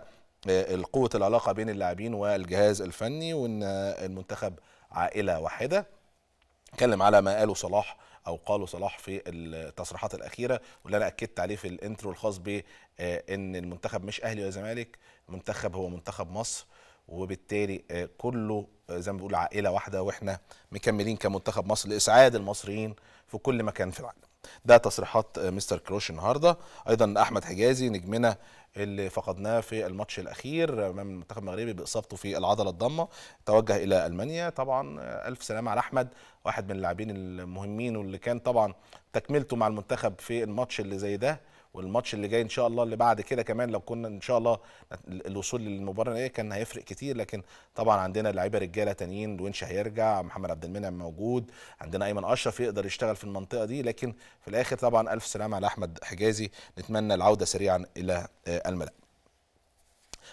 قوة العلاقة بين اللاعبين والجهاز الفني وأن المنتخب عائلة واحدة اتكلم على ما قاله صلاح او قاله صلاح في التصريحات الاخيره واللي انا اكدت عليه في الانترو الخاص بأن المنتخب مش اهلي ولا زمالك المنتخب هو منتخب مصر وبالتالي آه، كله آه، زي ما بيقول عائله واحده واحنا مكملين كمنتخب مصر لاسعاد المصريين في كل مكان في العالم. ده تصريحات آه، مستر كروش النهارده، ايضا احمد حجازي نجمنا اللي فقدناه في الماتش الاخير امام المنتخب المغربي باصابته في العضله الضامه توجه الى المانيا طبعا الف سلامه على احمد واحد من اللاعبين المهمين واللي كان طبعا تكملته مع المنتخب في الماتش اللي زي ده والماتش اللي جاي ان شاء الله اللي بعد كده كمان لو كنا ان شاء الله الوصول للمباراه النهائيه كان هيفرق كتير لكن طبعا عندنا لعيبه رجاله تانيين دوينش هيرجع محمد عبد المنعم موجود عندنا ايمن اشرف يقدر يشتغل في المنطقه دي لكن في الاخر طبعا الف سلامه على احمد حجازي نتمنى العوده سريعا الى آه، الملعب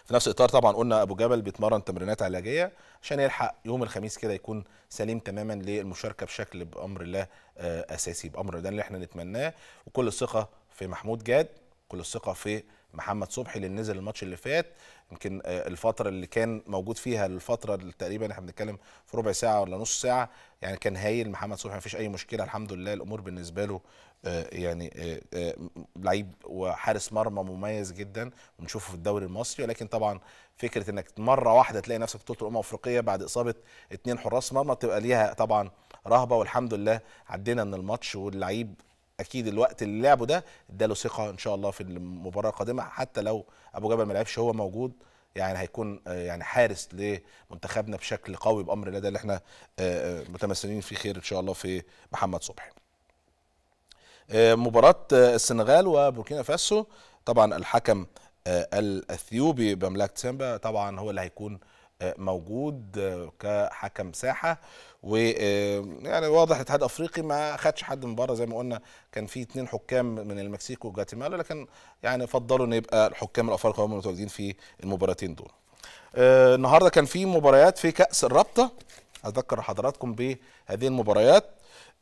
في نفس الاطار طبعا قلنا ابو جبل بيتمرن تمرينات علاجيه عشان يلحق يوم الخميس كده يكون سليم تماما للمشاركه بشكل بامر الله آه، اساسي بامر ده اللي احنا نتمناه وكل الثقه في محمود جاد كل الثقه في محمد صبحي اللي نزل الماتش اللي فات يمكن آه، الفتره اللي كان موجود فيها الفتره اللي تقريبا احنا بنتكلم في ربع ساعه ولا نص ساعه يعني كان هايل محمد صبحي ما فيش اي مشكله الحمد لله الامور بالنسبه له آه، يعني آه، لعيب وحارس مرمى مميز جدا ونشوفه في الدوري المصري ولكن طبعا فكره انك مره واحده تلاقي نفسك في بطوله الامم الافريقيه بعد اصابه اثنين حراس مرمى بتبقى ليها طبعا رهبه والحمد لله عدينا من الماتش واللعيب اكيد الوقت اللي لعبه ده اداله ثقه ان شاء الله في المباراه القادمه حتى لو ابو جبل ما لعبش هو موجود يعني هيكون يعني حارس لمنتخبنا بشكل قوي بامر الله ده اللي احنا آه، آه، متمثلين فيه خير ان شاء الله في محمد صبحي. آه، مباراه السنغال وبوركينا فاسو طبعا الحكم الاثيوبي بملاك سيمبا طبعا هو اللي هيكون موجود كحكم ساحه و آه، يعني واضح الاتحاد الافريقي ما خدش حد من بره زي ما قلنا كان في اثنين حكام من المكسيك وجواتيمالا لكن يعني فضلوا ان يبقى الحكام الافارقه هم المتواجدين في المباراتين دول. آه، النهارده كان في مباريات في كاس الرابطه اذكر حضراتكم بهذه المباريات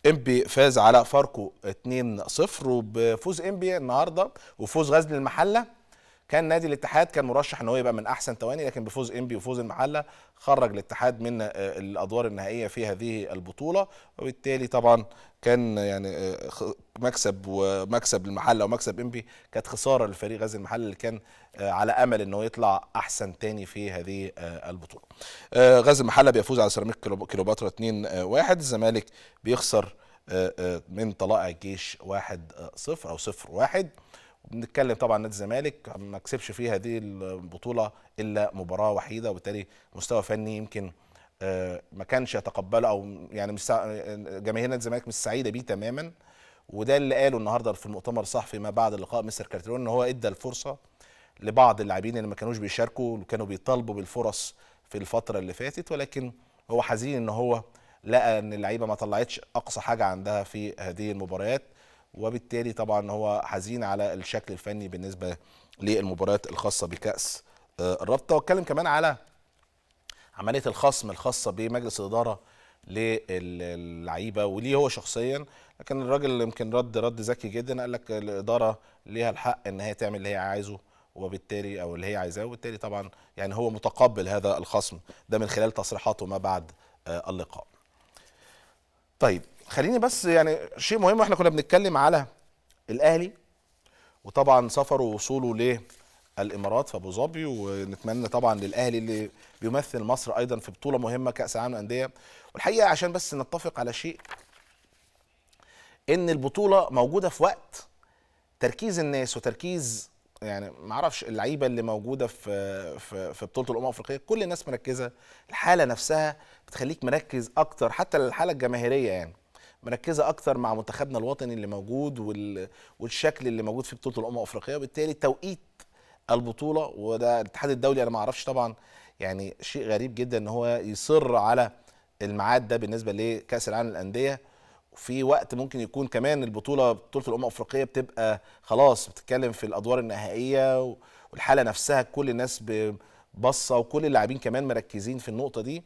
امبي فاز على فاركو 2-0 وبفوز امبي النهارده وفوز غزل المحله كان نادي الاتحاد كان مرشح ان هو يبقى من احسن تواني لكن بفوز انبي وفوز المحله خرج الاتحاد من آه، الادوار النهائيه في هذه البطوله وبالتالي طبعا كان يعني آه، مكسب ومكسب المحله ومكسب انبي كانت خساره لفريق غزل المحله اللي كان آه، على امل انه يطلع احسن تاني في هذه البطوله. غزل المحله بيفوز على سيراميك كيلوباترا 2-1 الزمالك بيخسر من طلائع الجيش 1-0 او 0-1 بنتكلم طبعا نادي الزمالك ما كسبش فيها هذه البطوله الا مباراه وحيده وبالتالي مستوى فني يمكن آه، ما كانش يتقبله او يعني مش جماهير نادي الزمالك مش سعيده بيه تماما وده اللي قاله النهارده في المؤتمر الصحفي ما بعد اللقاء مستر كارتيرون ان هو ادى الفرصه لبعض اللاعبين اللي ما كانوش بيشاركوا وكانوا بيطالبوا بالفرص في الفتره اللي فاتت ولكن هو حزين ان هو لقى ان اللعيبه ما طلعتش اقصى حاجه عندها في هذه المباريات وبالتالي طبعا هو حزين على الشكل الفني بالنسبه للمباريات الخاصه بكاس آه، الرابطه واتكلم كمان على عمليه الخصم الخاصه بمجلس الاداره للعيبه وليه هو شخصيا لكن الراجل يمكن رد رد ذكي جدا قال لك الاداره ليها الحق ان هي تعمل اللي هي عايزه وبالتالي او اللي هي عايزاه وبالتالي طبعا يعني هو متقبل هذا الخصم ده من خلال تصريحاته ما بعد آه، اللقاء. طيب خليني بس يعني شيء مهم واحنا كنا بنتكلم على الاهلي وطبعا سفره ووصوله للامارات في ابو ظبي ونتمنى طبعا للاهلي اللي بيمثل مصر ايضا في بطوله مهمه كاس العالم للانديه والحقيقه عشان بس نتفق على شيء ان البطوله موجوده في وقت تركيز الناس وتركيز يعني ما اعرفش اللعيبه اللي موجوده في في في بطوله الامم الافريقيه كل الناس مركزه الحاله نفسها بتخليك مركز اكتر حتى الحاله الجماهيريه يعني مركزه اكتر مع منتخبنا الوطني اللي موجود والشكل اللي موجود في بطوله الامم الافريقيه وبالتالي توقيت البطوله وده الاتحاد الدولي انا ما اعرفش طبعا يعني شيء غريب جدا ان هو يصر على الميعاد ده بالنسبه لكاس العالم للانديه في وقت ممكن يكون كمان البطوله بطوله الامم الافريقيه بتبقى خلاص بتتكلم في الادوار النهائيه والحاله نفسها كل الناس ببصه وكل اللاعبين كمان مركزين في النقطه دي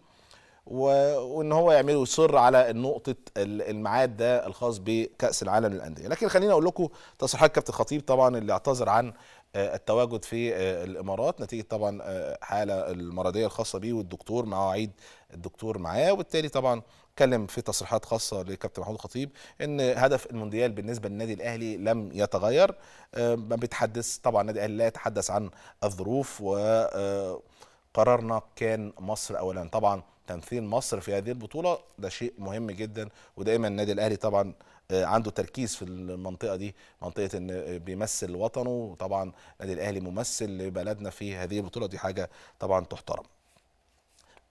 وان هو يعمل ويصر على نقطه الميعاد ده الخاص بكاس العالم للانديه لكن خليني اقول لكم تصريحات كابتن خطيب طبعا اللي اعتذر عن آه، التواجد في آه، الامارات نتيجه طبعا آه، حاله المرضيه الخاصه بيه والدكتور مواعيد الدكتور معاه وبالتالي طبعا اتكلم في تصريحات خاصه لكابتن محمود خطيب ان هدف المونديال بالنسبه للنادي الاهلي لم يتغير ما بيتحدث طبعا النادي الاهلي لا يتحدث عن الظروف وقرارنا كان مصر اولا طبعا تمثيل مصر في هذه البطوله ده شيء مهم جدا ودايما النادي الاهلي طبعا آه، عنده تركيز في المنطقه دي منطقه ان بيمثل وطنه وطبعا النادي الاهلي ممثل لبلدنا في هذه البطوله دي حاجه طبعا تحترم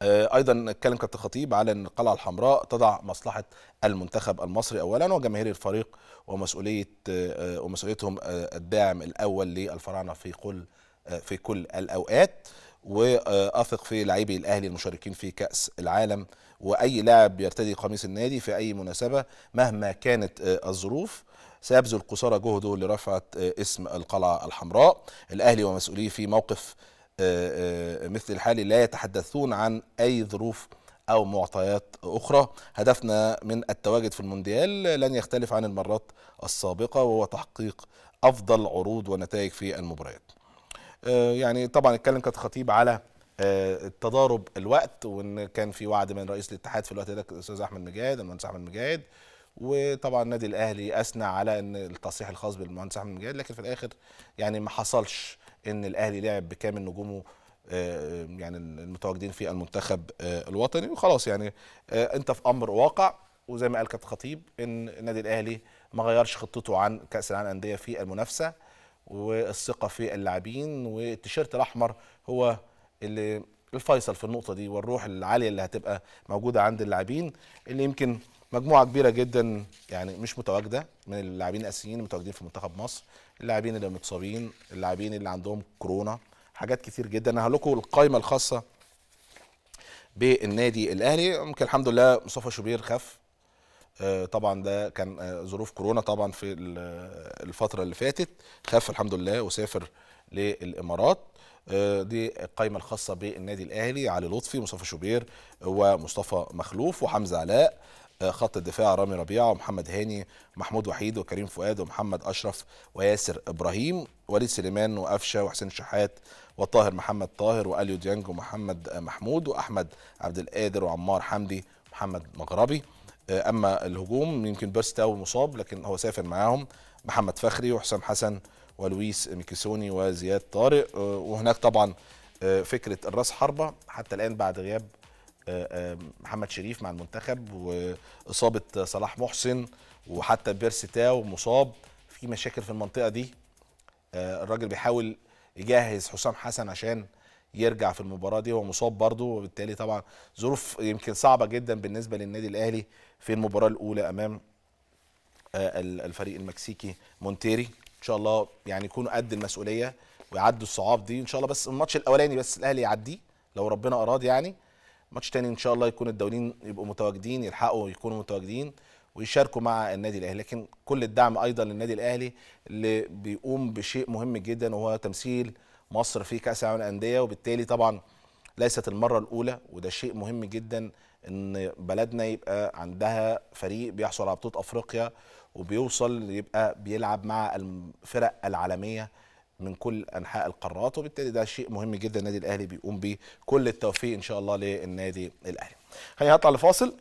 آه، ايضا اتكلم كابتن خطيب على ان القلعه الحمراء تضع مصلحه المنتخب المصري اولا وجماهير الفريق ومسؤوليه آه، ومسؤوليتهم الداعم الاول للفراعنه في كل في كل الاوقات واثق في لاعبي الاهلي المشاركين في كاس العالم واي لاعب بيرتدي قميص النادي في اي مناسبه مهما كانت آه، الظروف سيبذل قصارى جهده لرفعه آه، اسم القلعه الحمراء الاهلي ومسؤوليه في موقف آه، مثل الحالي لا يتحدثون عن اي ظروف او معطيات اخرى هدفنا من التواجد في المونديال لن يختلف عن المرات السابقه وهو تحقيق افضل عروض ونتائج في المباريات آه، يعني طبعا اتكلم كانت خطيب على آه، تضارب الوقت وان كان في وعد من رئيس الاتحاد في الوقت ده الاستاذ احمد مجاهد المهندس احمد مجاهد وطبعا النادي الاهلي اثنى على ان التصريح الخاص بالمهندس احمد مجاهد لكن في الاخر يعني ما حصلش ان الاهلي لعب بكامل نجومه آه، يعني المتواجدين في المنتخب الوطني وخلاص يعني انت في امر واقع وزي ما قال كابتن خطيب ان النادي الاهلي ما غيرش خطته عن كاس العالم للانديه في المنافسه والثقه في اللاعبين والتيشيرت الاحمر هو اللي الفيصل في النقطه دي والروح العاليه اللي هتبقى موجوده عند اللاعبين اللي يمكن مجموعه كبيره جدا يعني مش متواجده من اللاعبين الاساسيين المتواجدين في منتخب مصر اللاعبين اللي متصابين اللاعبين اللي عندهم كورونا حاجات كتير جدا انا هقول لكم القائمه الخاصه بالنادي الاهلي ممكن الحمد لله مصطفى شوبير خف آه، طبعا ده كان آه، ظروف كورونا طبعا في آه، الفتره اللي فاتت خف الحمد لله وسافر للامارات دي القائمة الخاصة بالنادي الأهلي علي لطفي مصطفى شوبير ومصطفى مخلوف وحمزة علاء خط الدفاع رامي ربيعة ومحمد هاني محمود وحيد وكريم فؤاد ومحمد أشرف وياسر إبراهيم وليد سليمان وقفشة وحسين شحات وطاهر محمد طاهر وأليو ديانج ومحمد محمود وأحمد عبد القادر وعمار حمدي محمد مغربي آه، اما الهجوم يمكن بيرس تاو مصاب لكن هو سافر معاهم محمد فخري وحسام حسن ولويس ميكيسوني وزياد طارق آه، وهناك طبعا آه، فكره الراس حربه حتى الان بعد غياب محمد شريف مع المنتخب واصابه صلاح محسن وحتى بيرس تاو مصاب في مشاكل في المنطقه دي الراجل بيحاول يجهز حسام حسن عشان يرجع في المباراه دي هو مصاب برضه وبالتالي طبعا ظروف يمكن صعبه جدا بالنسبه للنادي الاهلي في المباراه الاولى امام آه، الفريق المكسيكي مونتيري ان شاء الله يعني يكونوا قد المسؤوليه ويعدوا الصعاب دي ان شاء الله بس الماتش الاولاني بس الاهلي يعديه لو ربنا اراد يعني ماتش تاني ان شاء الله يكون الدولين يبقوا متواجدين يلحقوا يكونوا متواجدين ويشاركوا مع النادي الاهلي لكن كل الدعم ايضا للنادي الاهلي اللي بيقوم بشيء مهم جدا وهو تمثيل مصر في كاس العالم للانديه وبالتالي طبعا ليست المره الاولى وده شيء مهم جدا ان بلدنا يبقى عندها فريق بيحصل على بطوله افريقيا وبيوصل يبقى بيلعب مع الفرق العالميه من كل انحاء القارات وبالتالي ده شيء مهم جدا النادي الاهلي بيقوم بيه كل التوفيق ان شاء الله للنادي الاهلي. خلينا نطلع لفاصل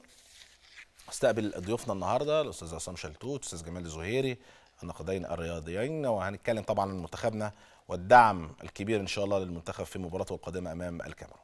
استقبل ضيوفنا النهارده الاستاذ عصام شلتوت الاستاذ جمال الزهيري الناقدين الرياضيين وهنتكلم طبعا عن منتخبنا والدعم الكبير ان شاء الله للمنتخب في مباراته القادمه امام الكاميرون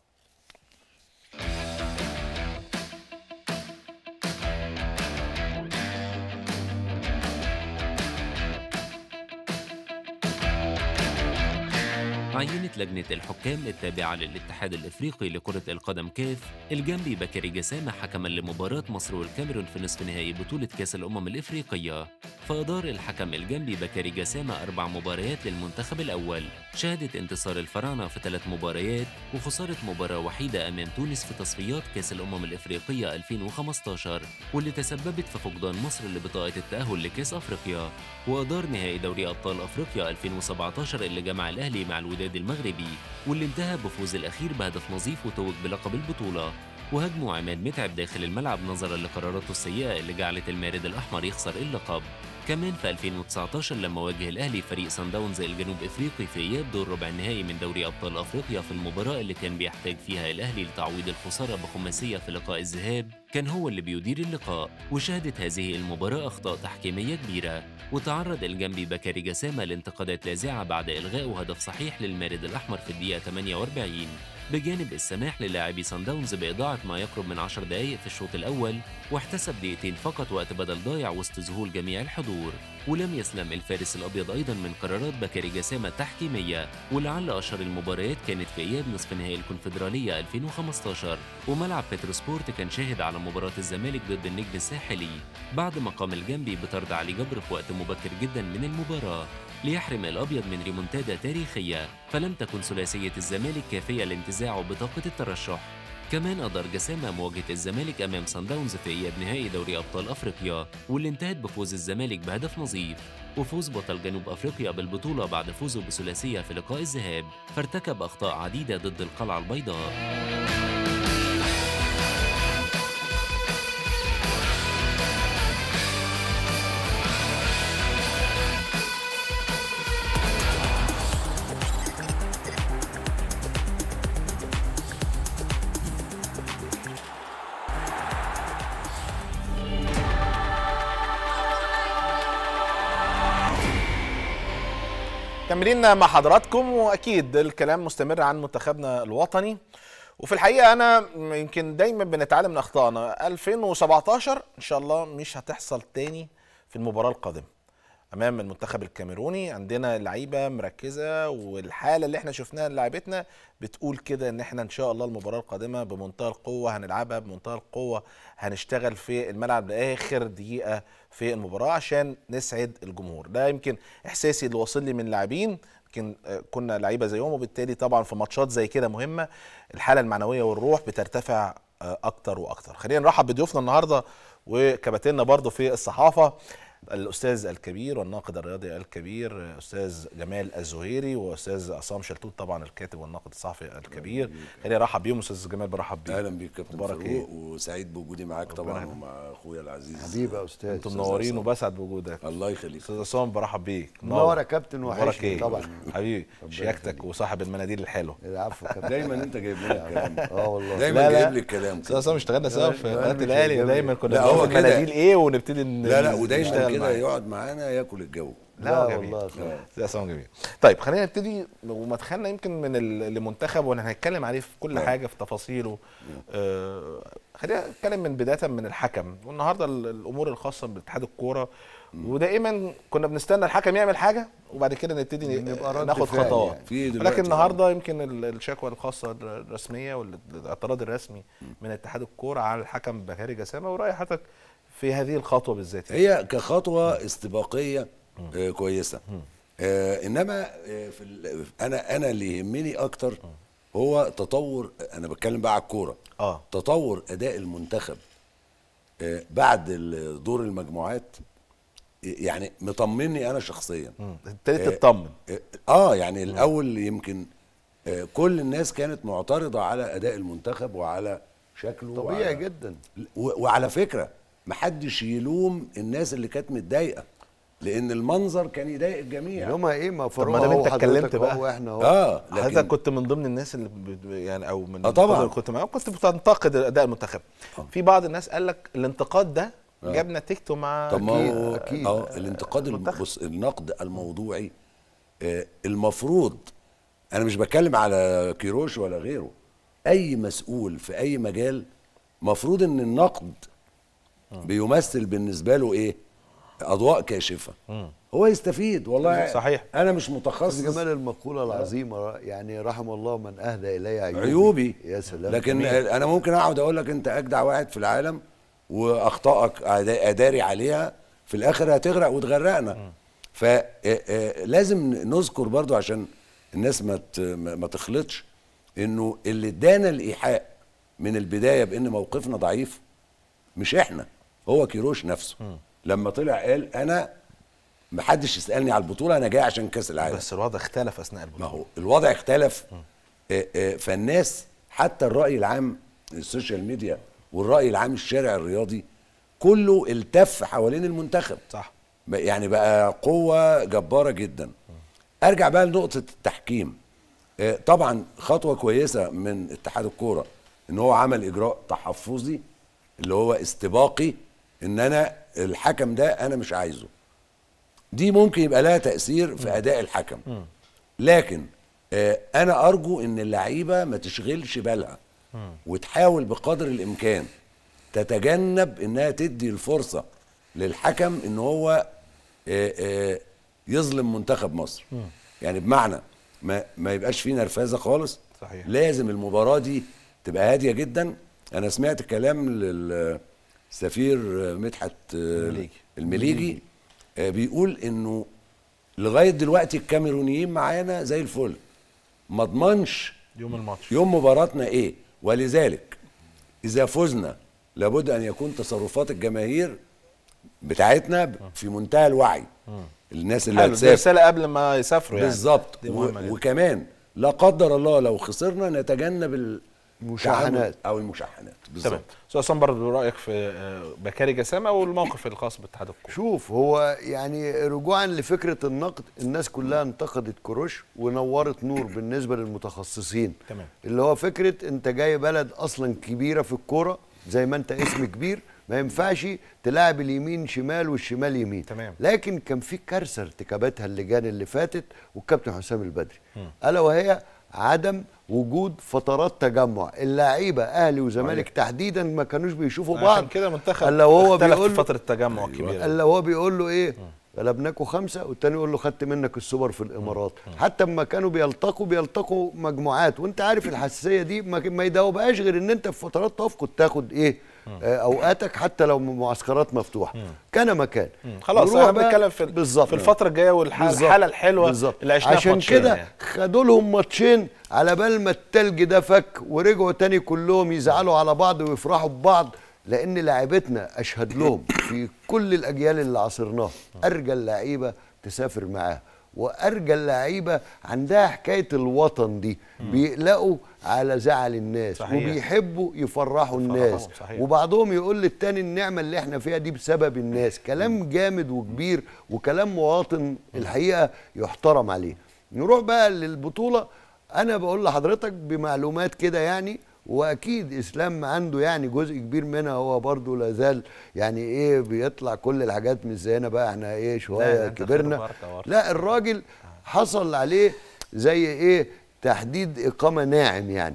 عينت لجنة الحكام التابعة للاتحاد الإفريقي لكرة القدم كاف الجامبي بكري جسامة حكما لمباراة مصر والكاميرون في نصف نهائي بطولة كأس الأمم الإفريقية فأدار الحكم الجامبي بكري جسامة أربع مباريات للمنتخب الأول شهدت انتصار الفراعنة في ثلاث مباريات وخسارة مباراة وحيدة أمام تونس في تصفيات كأس الأمم الإفريقية 2015 واللي تسببت في فقدان مصر لبطاقة التأهل لكأس أفريقيا وأدار نهائي دوري أبطال أفريقيا 2017 اللي جمع الأهلي مع الوداد الوداد المغربي واللي انتهى بفوز الأخير بهدف نظيف وتوج بلقب البطولة وهاجمه عماد متعب داخل الملعب نظرا لقراراته السيئة اللي جعلت المارد الأحمر يخسر اللقب كمان في 2019 لما واجه الأهلي فريق سان داونز الجنوب إفريقي في إياب دور ربع النهائي من دوري أبطال أفريقيا في المباراة اللي كان بيحتاج فيها الأهلي لتعويض الخسارة بخماسية في لقاء الذهاب كان هو اللي بيدير اللقاء وشهدت هذه المباراة أخطاء تحكيمية كبيرة وتعرض الجنبي بكري جسامة لانتقادات لاذعة بعد إلغاء هدف صحيح للمارد الأحمر في الدقيقة 48 بجانب السماح للاعبي سان داونز بإضاعة ما يقرب من 10 دقايق في الشوط الأول واحتسب دقيقتين فقط وقت بدل ضايع وسط ذهول جميع الحضور ولم يسلم الفارس الأبيض أيضا من قرارات بكري جسامة التحكيمية ولعل أشهر المباريات كانت في إياب نصف نهائي الكونفدرالية 2015 وملعب بتروسبورت كان شاهد على مباراة الزمالك ضد النجم الساحلي بعد ما قام الجنبي بطرد علي جبر في وقت مبكر جدا من المباراة ليحرم الأبيض من ريمونتادا تاريخية فلم تكن ثلاثية الزمالك كافية لانتزاع بطاقة الترشح كمان أدار جسامة مواجهة الزمالك أمام سانداونز داونز في إياب نهائي دوري أبطال أفريقيا واللي انتهت بفوز الزمالك بهدف نظيف وفوز بطل جنوب أفريقيا بالبطولة بعد فوزه بثلاثية في لقاء الذهاب فارتكب أخطاء عديدة ضد القلعة البيضاء رجعنا مع حضراتكم واكيد الكلام مستمر عن منتخبنا الوطني وفي الحقيقه انا يمكن دايما بنتعلم من اخطائنا 2017 ان شاء الله مش هتحصل تاني في المباراه القادمه امام المنتخب الكاميروني عندنا لعيبه مركزه والحاله اللي احنا شفناها لعيبتنا بتقول كده ان احنا ان شاء الله المباراه القادمه بمنتهى القوه هنلعبها بمنتهى القوه هنشتغل في الملعب لاخر دقيقه في المباراه عشان نسعد الجمهور ده يمكن احساسي اللي واصل لي من لاعبين يمكن آه، كنا لعيبه زيهم وبالتالي طبعا في ماتشات زي كده مهمه الحاله المعنويه والروح بترتفع آه، اكتر واكتر خلينا نرحب بضيوفنا النهارده وكباتننا برضو في الصحافه الاستاذ الكبير والناقد الرياضي الكبير استاذ جمال الزهيري واستاذ عصام شلتوت طبعا الكاتب والناقد الصحفي الكبير خليني ارحب بيهم استاذ جمال برحب بيك اهلا بيك كابتن فاروق إيه؟ وسعيد بوجودي معاك طبعا ومع اخويا العزيز حبيبي يا استاذ انتم منورين وبسعد بوجودك الله يخليك استاذ عصام برحب بيك منور يا كابتن وحشني إيه؟ طبعا حبيبي شياكتك وصاحب المناديل الحلوه العفو كابتن دايما انت جايب لي الكلام اه والله دايما جايب لي الكلام استاذ عصام اشتغلنا سوا في قناه الاهلي دايما كنا بنقول مناديل ايه ونبتدي لا لا ودايما كده يقعد معانا ياكل الجو لا, لا جميل. والله ده سلام جميل طيب خلينا نبتدي ومدخلنا يمكن من المنتخب وانا هنتكلم عليه في كل مم. نعم. حاجه في تفاصيله نعم. آه خلينا نتكلم من بدايه من الحكم والنهارده الامور الخاصه باتحاد الكوره نعم. ودائما كنا بنستنى الحكم يعمل حاجه وبعد كده نبتدي ناخد يعني. خطوات يعني. لكن النهارده آه. يمكن الشكوى الخاصه الرسميه والاعتراض الرسمي من اتحاد الكوره على الحكم بهاري جسامه وراي حضرتك في هذه الخطوه بالذات يعني. هي كخطوه استباقيه آه كويسه آه انما آه في انا انا اللي يهمني اكتر هو تطور انا بتكلم بقى على الكوره اه تطور اداء المنتخب آه بعد دور المجموعات آه، يعني مطمني انا شخصيا ابتديت تطمن آه, آه،, آه، يعني الاول يمكن آه كل الناس كانت معترضه على اداء المنتخب وعلى شكله طبيعي وعلى جدا وعلى فكره محدش يلوم الناس اللي كانت متضايقه لان المنظر كان يضايق الجميع يلومها ايه ما فاروق ما انت اتكلمت بقى احنا اه لكن حضرتك كنت من ضمن الناس اللي يعني او من آه طبعا كنت معاهم كنت بتنتقد اداء المنتخب آه. في بعض الناس قال لك الانتقاد ده آه. جاب نتيجته مع طب ما اكيد اه الانتقاد بص النقد الموضوعي آه المفروض انا مش بتكلم على كيروش ولا غيره اي مسؤول في اي مجال مفروض ان النقد آه. بيمثل بالنسبه له ايه اضواء كاشفه هو يستفيد والله صحيح انا مش متخصص جمال المقوله العظيمه يعني رحم الله من اهدى الي عيوبي عيوبي يا سلام لكن مين. انا ممكن اقعد اقول لك انت اجدع واحد في العالم واخطائك اداري عليها في الاخر هتغرق وتغرقنا فلازم آه، آه، نذكر برضو عشان الناس ما ما تخلطش انه اللي ادانا الايحاء من البدايه بان موقفنا ضعيف مش احنا هو كيروش نفسه م. لما طلع قال انا ما حدش يسالني على البطوله انا جاي عشان كاس العالم بس الوضع اختلف اثناء البطوله ما هو الوضع اختلف آآ آآ آه، آه، فالناس حتى الراي العام السوشيال ميديا والراي العام الشارع الرياضي كله التف حوالين المنتخب صح يعني بقى قوه جباره جدا ارجع بقى لنقطه التحكيم آه، طبعا خطوه كويسه من اتحاد الكوره ان هو عمل اجراء تحفظي اللي هو استباقي ان انا الحكم ده انا مش عايزه دي ممكن يبقى لها تاثير في اداء الحكم لكن آه، انا ارجو ان اللعيبه ما تشغلش بالها وتحاول بقدر الامكان تتجنب انها تدي الفرصه للحكم ان هو آه، آه، يظلم منتخب مصر يعني بمعنى ما, ما يبقاش فيه نرفزه خالص صحيح. لازم المباراه دي تبقى هاديه جدا انا سمعت كلام لل سفير مدحت آه، المليجي, المليجي آه، بيقول انه لغايه دلوقتي الكاميرونيين معانا زي الفل ما اضمنش يوم الماتش يوم مباراتنا ايه ولذلك اذا فزنا لابد ان يكون تصرفات الجماهير بتاعتنا في منتهى الوعي الناس اللي هتسافر رساله قبل ما يسافروا يعني بالظبط وكمان لا قدر الله لو خسرنا نتجنب المشاحنات او المشاحنات بالظبط استاذ عصام برضه رايك في آه، بكاري جسامه الموقف الخاص باتحاد الكوره شوف هو يعني رجوعا لفكره النقد الناس كلها انتقدت كروش ونورت نور بالنسبه للمتخصصين تمام اللي هو فكره انت جاي بلد اصلا كبيره في الكوره زي ما انت اسم كبير ما ينفعش تلاعب اليمين شمال والشمال يمين تمام. لكن كان في كارثه ارتكبتها اللجان اللي فاتت والكابتن حسام البدري الا وهي عدم وجود فترات تجمع اللعيبه اهلي وزمالك طيب. تحديدا ما كانوش بيشوفوا بعض عشان كده منتخب الا هو بيقول في فتره تجمع أيوة. كبيره الا هو بيقول له ايه غلبناكوا خمسه والتاني يقول له خدت منك السوبر في الامارات مم. حتى اما كانوا بيلتقوا بيلتقوا مجموعات وانت عارف الحساسيه دي ما يداوبهاش غير ان انت في فترات تفقد تاخد ايه آه، اوقاتك حتى لو معسكرات مفتوحه كان مكان خلاص احنا بنتكلم في بالزبط. في الفتره الجايه والحاله الحلوه بالزبط. اللي عشناها عشان كده يعني. خدوا لهم ماتشين على بال ما التلج ده فك ورجعوا تاني كلهم يزعلوا على بعض ويفرحوا ببعض لان لعيبتنا اشهد لهم في كل الاجيال اللي عاصرناها ارجى اللعيبه تسافر معاها وارجى اللعيبه عندها حكايه الوطن دي مم. بيقلقوا على زعل الناس صحيح. وبيحبوا يفرحوا الناس صحيح. وبعضهم يقول للتاني النعمه اللي احنا فيها دي بسبب الناس كلام جامد وكبير وكلام مواطن الحقيقه يحترم عليه نروح بقى للبطوله انا بقول لحضرتك بمعلومات كده يعني واكيد اسلام عنده يعني جزء كبير منها هو برضه لا زال يعني ايه بيطلع كل الحاجات مش زينا بقى احنا ايه شويه كبرنا لا الراجل حصل عليه زي ايه تحديد اقامه ناعم يعني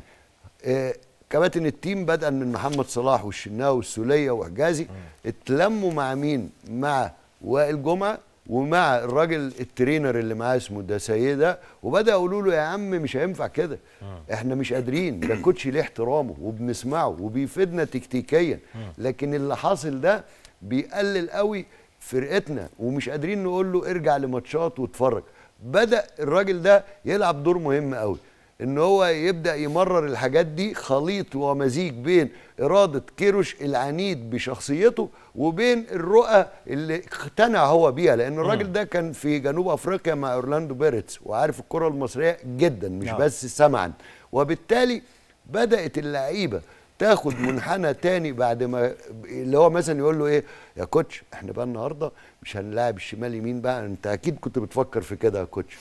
إيه كباتن التيم بدءا من محمد صلاح والشناوي والسوليه وحجازي اتلموا مع مين مع وائل جمعه ومع الراجل الترينر اللي معاه اسمه ده سيده وبدا يقولوا له يا عم مش هينفع كده آه. احنا مش قادرين ده الكوتش ليه احترامه وبنسمعه وبيفيدنا تكتيكيا آه. لكن اللي حاصل ده بيقلل قوي فرقتنا ومش قادرين نقول له ارجع لماتشات واتفرج بدا الراجل ده يلعب دور مهم قوي ان هو يبدا يمرر الحاجات دي خليط ومزيج بين اراده كيروش العنيد بشخصيته وبين الرؤى اللي اقتنع هو بيها لان الراجل ده كان في جنوب افريقيا مع اورلاندو بيرتس وعارف الكره المصريه جدا مش نعم. بس سمعا وبالتالي بدات اللعيبه تاخد منحنى تاني بعد ما اللي هو مثلا يقول له ايه يا كوتش احنا بقى النهارده مش هنلاعب الشمال يمين بقى انت اكيد كنت بتفكر في كده يا كوتش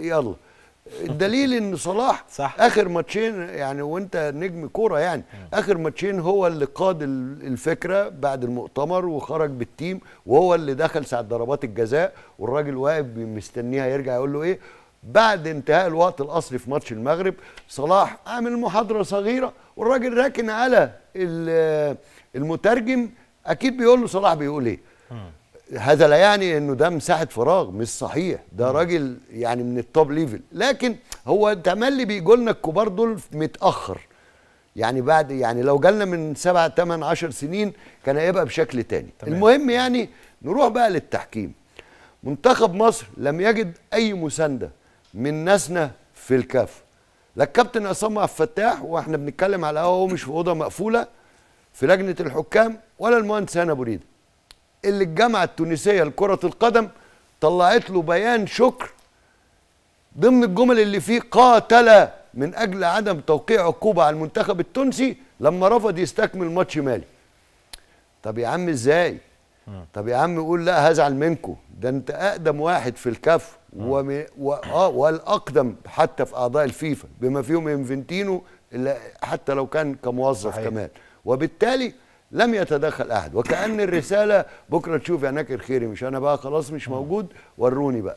يلا الدليل ان صلاح صح. اخر ماتشين يعني وانت نجم كوره يعني اه. اخر ماتشين هو اللي قاد الفكره بعد المؤتمر وخرج بالتيم وهو اللي دخل ساعه ضربات الجزاء والراجل واقف مستنيها يرجع يقول له ايه بعد انتهاء الوقت الاصلي في ماتش المغرب صلاح عامل محاضره صغيره والراجل راكن على المترجم اكيد بيقول له صلاح بيقول ايه اه. هذا لا يعني انه ده مساحه فراغ مش صحيح ده راجل يعني من التوب ليفل لكن هو تملي بيجوا لنا الكبار دول متاخر يعني بعد يعني لو جالنا من 7 8 10 سنين كان هيبقى بشكل تاني تمام. المهم يعني نروح بقى للتحكيم منتخب مصر لم يجد اي مسانده من ناسنا في الكاف لا الكابتن عصام عبد الفتاح واحنا بنتكلم على هو مش في اوضه مقفوله في لجنه الحكام ولا المهندس هاني ابو ريده اللي الجامعه التونسيه لكره القدم طلعت له بيان شكر ضمن الجمل اللي فيه قاتل من اجل عدم توقيع عقوبه على المنتخب التونسي لما رفض يستكمل ماتش مالي طب يا عم ازاي طب يا عم يقول لا هزعل منكم ده انت اقدم واحد في الكاف آه. وم... و... آه والاقدم حتى في اعضاء الفيفا بما فيهم انفنتينو اللي حتى لو كان كموظف صحيح. كمان وبالتالي لم يتدخل احد وكان الرساله بكره تشوف يا يعني ناكر خيري مش انا بقى خلاص مش موجود وروني بقى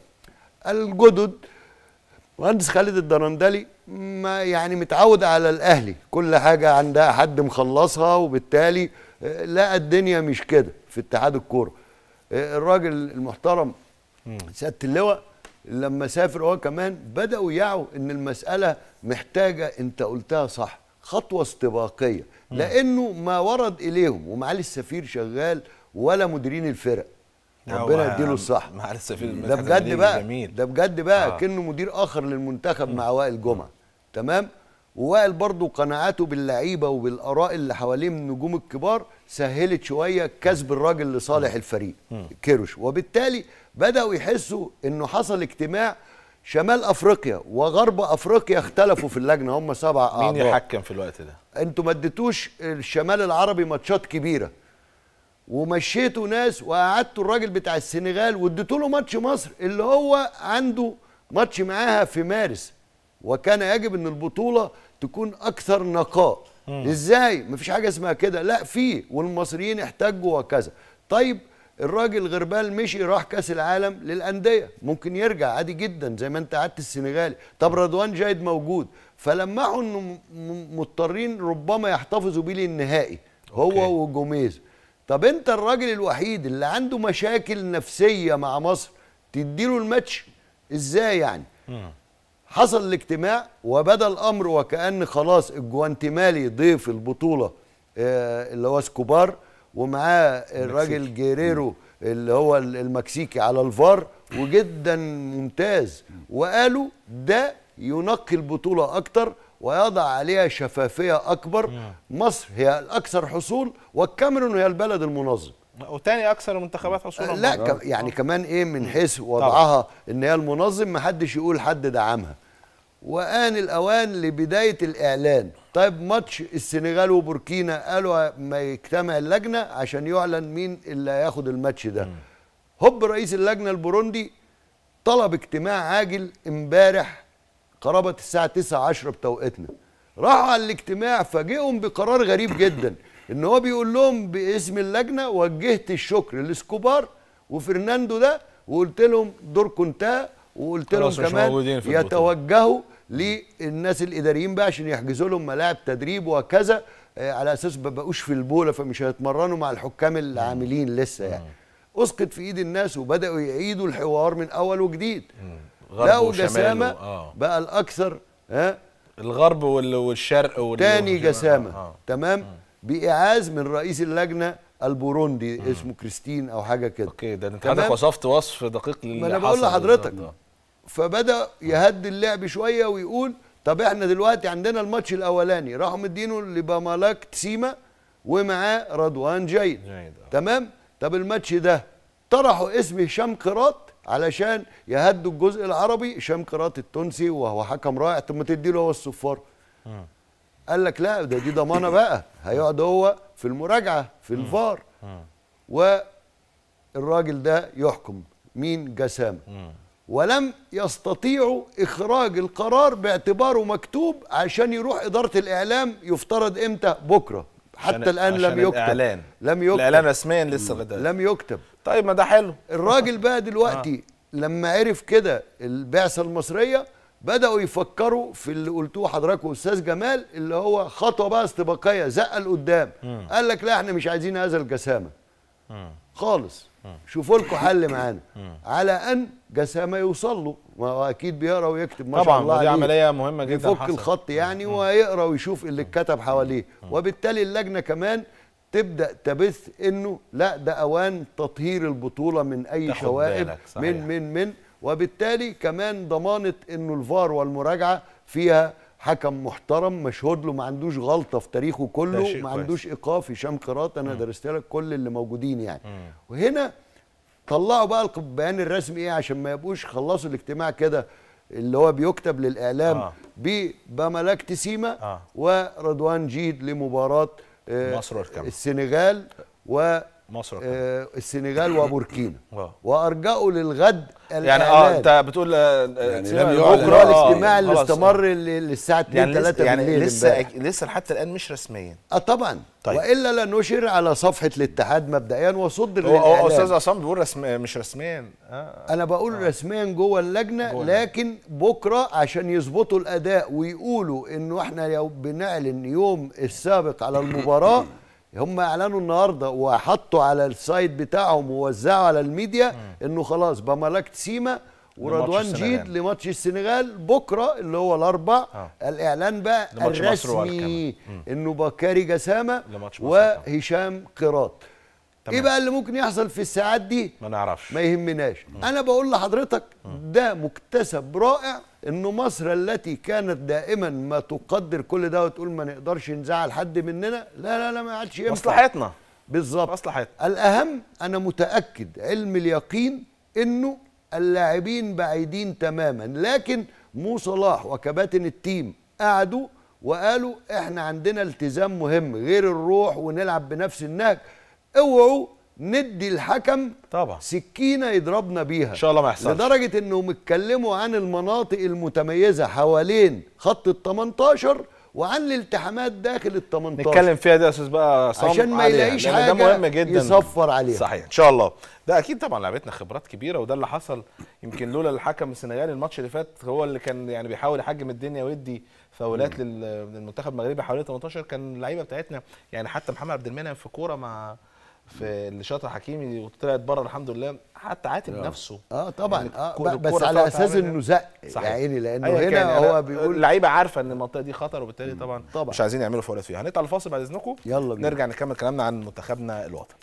الجدد مهندس خالد الدرندلي ما يعني متعود على الاهلي كل حاجه عندها حد مخلصها وبالتالي آه، لا الدنيا مش كده في اتحاد الكوره آه، الراجل المحترم سياده اللواء لما سافر هو كمان بداوا يعوا ان المساله محتاجه انت قلتها صح خطوه استباقيه لانه ما ورد اليهم ومعالي السفير شغال ولا مديرين الفرق ربنا يديله الصح معالي السفير ده بجد بقى جميل. ده بجد بقى آه. كانه مدير اخر للمنتخب م. مع وائل جمعه تمام ووائل برضه قناعاته باللعيبه وبالاراء اللي حواليه من النجوم الكبار سهلت شويه كسب الراجل لصالح الفريق كيروش وبالتالي بداوا يحسوا انه حصل اجتماع شمال افريقيا وغرب افريقيا اختلفوا في اللجنه هم سبع اعضاء مين يحكم في الوقت ده انتوا ما اديتوش الشمال العربي ماتشات كبيره ومشيتوا ناس وقعدتوا الراجل بتاع السنغال واديتوا له ماتش مصر اللي هو عنده ماتش معاها في مارس وكان يجب ان البطوله تكون اكثر نقاء ازاي؟ ازاي مفيش حاجه اسمها كده لا في والمصريين احتجوا وكذا طيب الراجل غربال مشي راح كاس العالم للانديه ممكن يرجع عادي جدا زي ما انت قعدت السنغالي طب رضوان جايد موجود فلمحوا انه مضطرين ربما يحتفظوا بيه للنهائي هو وجوميز طب انت الراجل الوحيد اللي عنده مشاكل نفسيه مع مصر تديله الماتش ازاي يعني م. حصل الاجتماع وبدا الامر وكان خلاص الجوانتمالي ضيف البطوله آه، اللي هو سكوبار ومعاه الراجل جيريرو اللي هو المكسيكي على الفار وجدا ممتاز وقالوا ده ينقي البطوله اكتر ويضع عليها شفافيه اكبر مصر هي الاكثر حصول والكاميرون هي البلد المنظم وتاني اكثر المنتخبات حصولا لا يعني آه. كمان ايه من حيث وضعها ان هي المنظم محدش يقول حد دعمها وآن الأوان لبداية الإعلان طيب ماتش السنغال وبوركينا قالوا ما يجتمع اللجنة عشان يعلن مين اللي هياخد الماتش ده هوب رئيس اللجنة البوروندي طلب اجتماع عاجل امبارح قرابة الساعة 9 10 بتوقيتنا راحوا على الاجتماع فاجئهم بقرار غريب جدا ان هو بيقول لهم باسم اللجنة وجهت الشكر لسكوبار وفرناندو ده وقلت لهم دوركم انتهى وقلت لهم كمان يتوجهوا للناس الاداريين بقى عشان يحجزوا لهم ملاعب تدريب وكذا آه، على اساس ما بقوش في البوله فمش هيتمرنوا مع الحكام العاملين لسه يعني اسقط في ايد الناس وبداوا يعيدوا الحوار من اول وجديد لقوا جسامه آه. بقى الاكثر ها الغرب والشرق تاني جسامه آه. تمام آه. باعاز من رئيس اللجنه البوروندي آه. اسمه كريستين او حاجه كده اوكي ده انت حضرتك وصفت وصف دقيق للي ما انا بقول لحضرتك فبدا يهدي اللعب شويه ويقول طب احنا دلوقتي عندنا الماتش الاولاني راحوا مدينه لبامالاك تسيما ومعاه رضوان جيد آه. تمام طب الماتش ده طرحوا اسم هشام قراط علشان يهدوا الجزء العربي هشام قراط التونسي وهو حكم رائع طب ما تديله هو الصفار آه. قال لك لا ده دي ضمانه بقى هيقعد هو في المراجعه في آه. الفار والراجل ده يحكم مين جسامه ولم يستطيعوا إخراج القرار باعتباره مكتوب عشان يروح إدارة الإعلام يفترض إمتى بكرة حتى الآن لم يكتب الإعلان. لم يكتب الإعلان رسميا لسه غدا لم يكتب طيب ما ده حلو الراجل بقى دلوقتي آه. لما عرف كده البعثة المصرية بدأوا يفكروا في اللي قلتوه حضرتك وأستاذ جمال اللي هو خطوة بقى استباقية زقة لقدام قال لك لا احنا مش عايزين هذا الجسامة م. خالص شوفوا لكم حل معانا على ان جسامه يوصل له ما هو اكيد بيقرا ويكتب ما شاء الله طبعا دي عمليه مهمه جدا يفك الخط يعني ويقرا ويشوف اللي اتكتب حواليه وبالتالي اللجنه كمان تبدا تبث انه لا ده اوان تطهير البطوله من اي شوائب من من من وبالتالي كمان ضمانه انه الفار والمراجعه فيها حكم محترم مشهود له ما عندوش غلطه في تاريخه كله ما عندوش ايقاف هشام قرات انا درست لك كل اللي موجودين يعني مم. وهنا طلعوا بقى البيان الرسمي ايه عشان ما يبقوش خلصوا الاجتماع كده اللي هو بيكتب للاعلام آه. بملاك سيما آه. ورضوان جيد لمباراه آه مصر والكاميرون السنغال و مصر آه السنغال وبوركينا وارجعوا للغد يعني اه انت بتقول آه، آه، يعني بكره بكره آه، الاجتماع اللي استمر للساعه 2 يعني 3 يعني بالليل لسه يعني لسه, لسه الان مش رسميا اه طبعا طيب. والا لنشر على صفحه الاتحاد مبدئيا وصدر هو استاذ عصام بيقول رسم مش رسميا آه. انا بقول آه. رسميا جوه اللجنه جوه لكن بكره عشان يظبطوا الاداء ويقولوا انه احنا بنعلن يوم السابق على المباراه هم اعلنوا النهارده وحطوا على السايد بتاعهم ووزعوا على الميديا انه خلاص بملكت سيما ورضوان جيد لماتش السنغال بكره اللي هو الاربع آه. الاعلان بقى الرسمي انه بكاري جسامه وهشام قيراط ايه بقى اللي ممكن يحصل في الساعات دي ما نعرفش ما يهمناش انا بقول لحضرتك ده مكتسب رائع انه مصر التي كانت دائما ما تقدر كل ده وتقول ما نقدرش نزعل حد مننا لا لا لا ما عادش ينفع مصلحتنا بالظبط مصلحتنا الاهم انا متاكد علم اليقين انه اللاعبين بعيدين تماما لكن مو صلاح وكباتن التيم قعدوا وقالوا احنا عندنا التزام مهم غير الروح ونلعب بنفس النهج اوعوا ندي الحكم طبعا سكينه يضربنا بيها ان شاء الله ما يحصلش لدرجه انهم اتكلموا عن المناطق المتميزه حوالين خط ال 18 وعن الالتحامات داخل ال 18 نتكلم فيها دي يا استاذ بقى عليها عشان ما يلاقيش حاجه ده مهم جدا يصفر عليها صحيح ان شاء الله ده اكيد طبعا لعبتنا خبرات كبيره وده اللي حصل يمكن لولا الحكم السنغالي الماتش اللي فات هو اللي كان يعني بيحاول يحجم الدنيا ويدي فاولات للمنتخب المغربي حوالي 18 كان اللعيبه بتاعتنا يعني حتى محمد عبد المنعم في كوره مع في اللي شاطر حكيمي وطلعت بره الحمد لله حتى عاتب آه. نفسه اه طبعا يعني اه بس على اساس انه زق يا عيني لانه هنا هو بيقول اللعيبه عارفه ان المنطقه دي خطر وبالتالي طبعا, طبعا مش عايزين يعملوا فوارق فيها هنطلع الفاصل بعد اذنكم يلا بينا نرجع نكمل كلامنا عن منتخبنا الوطني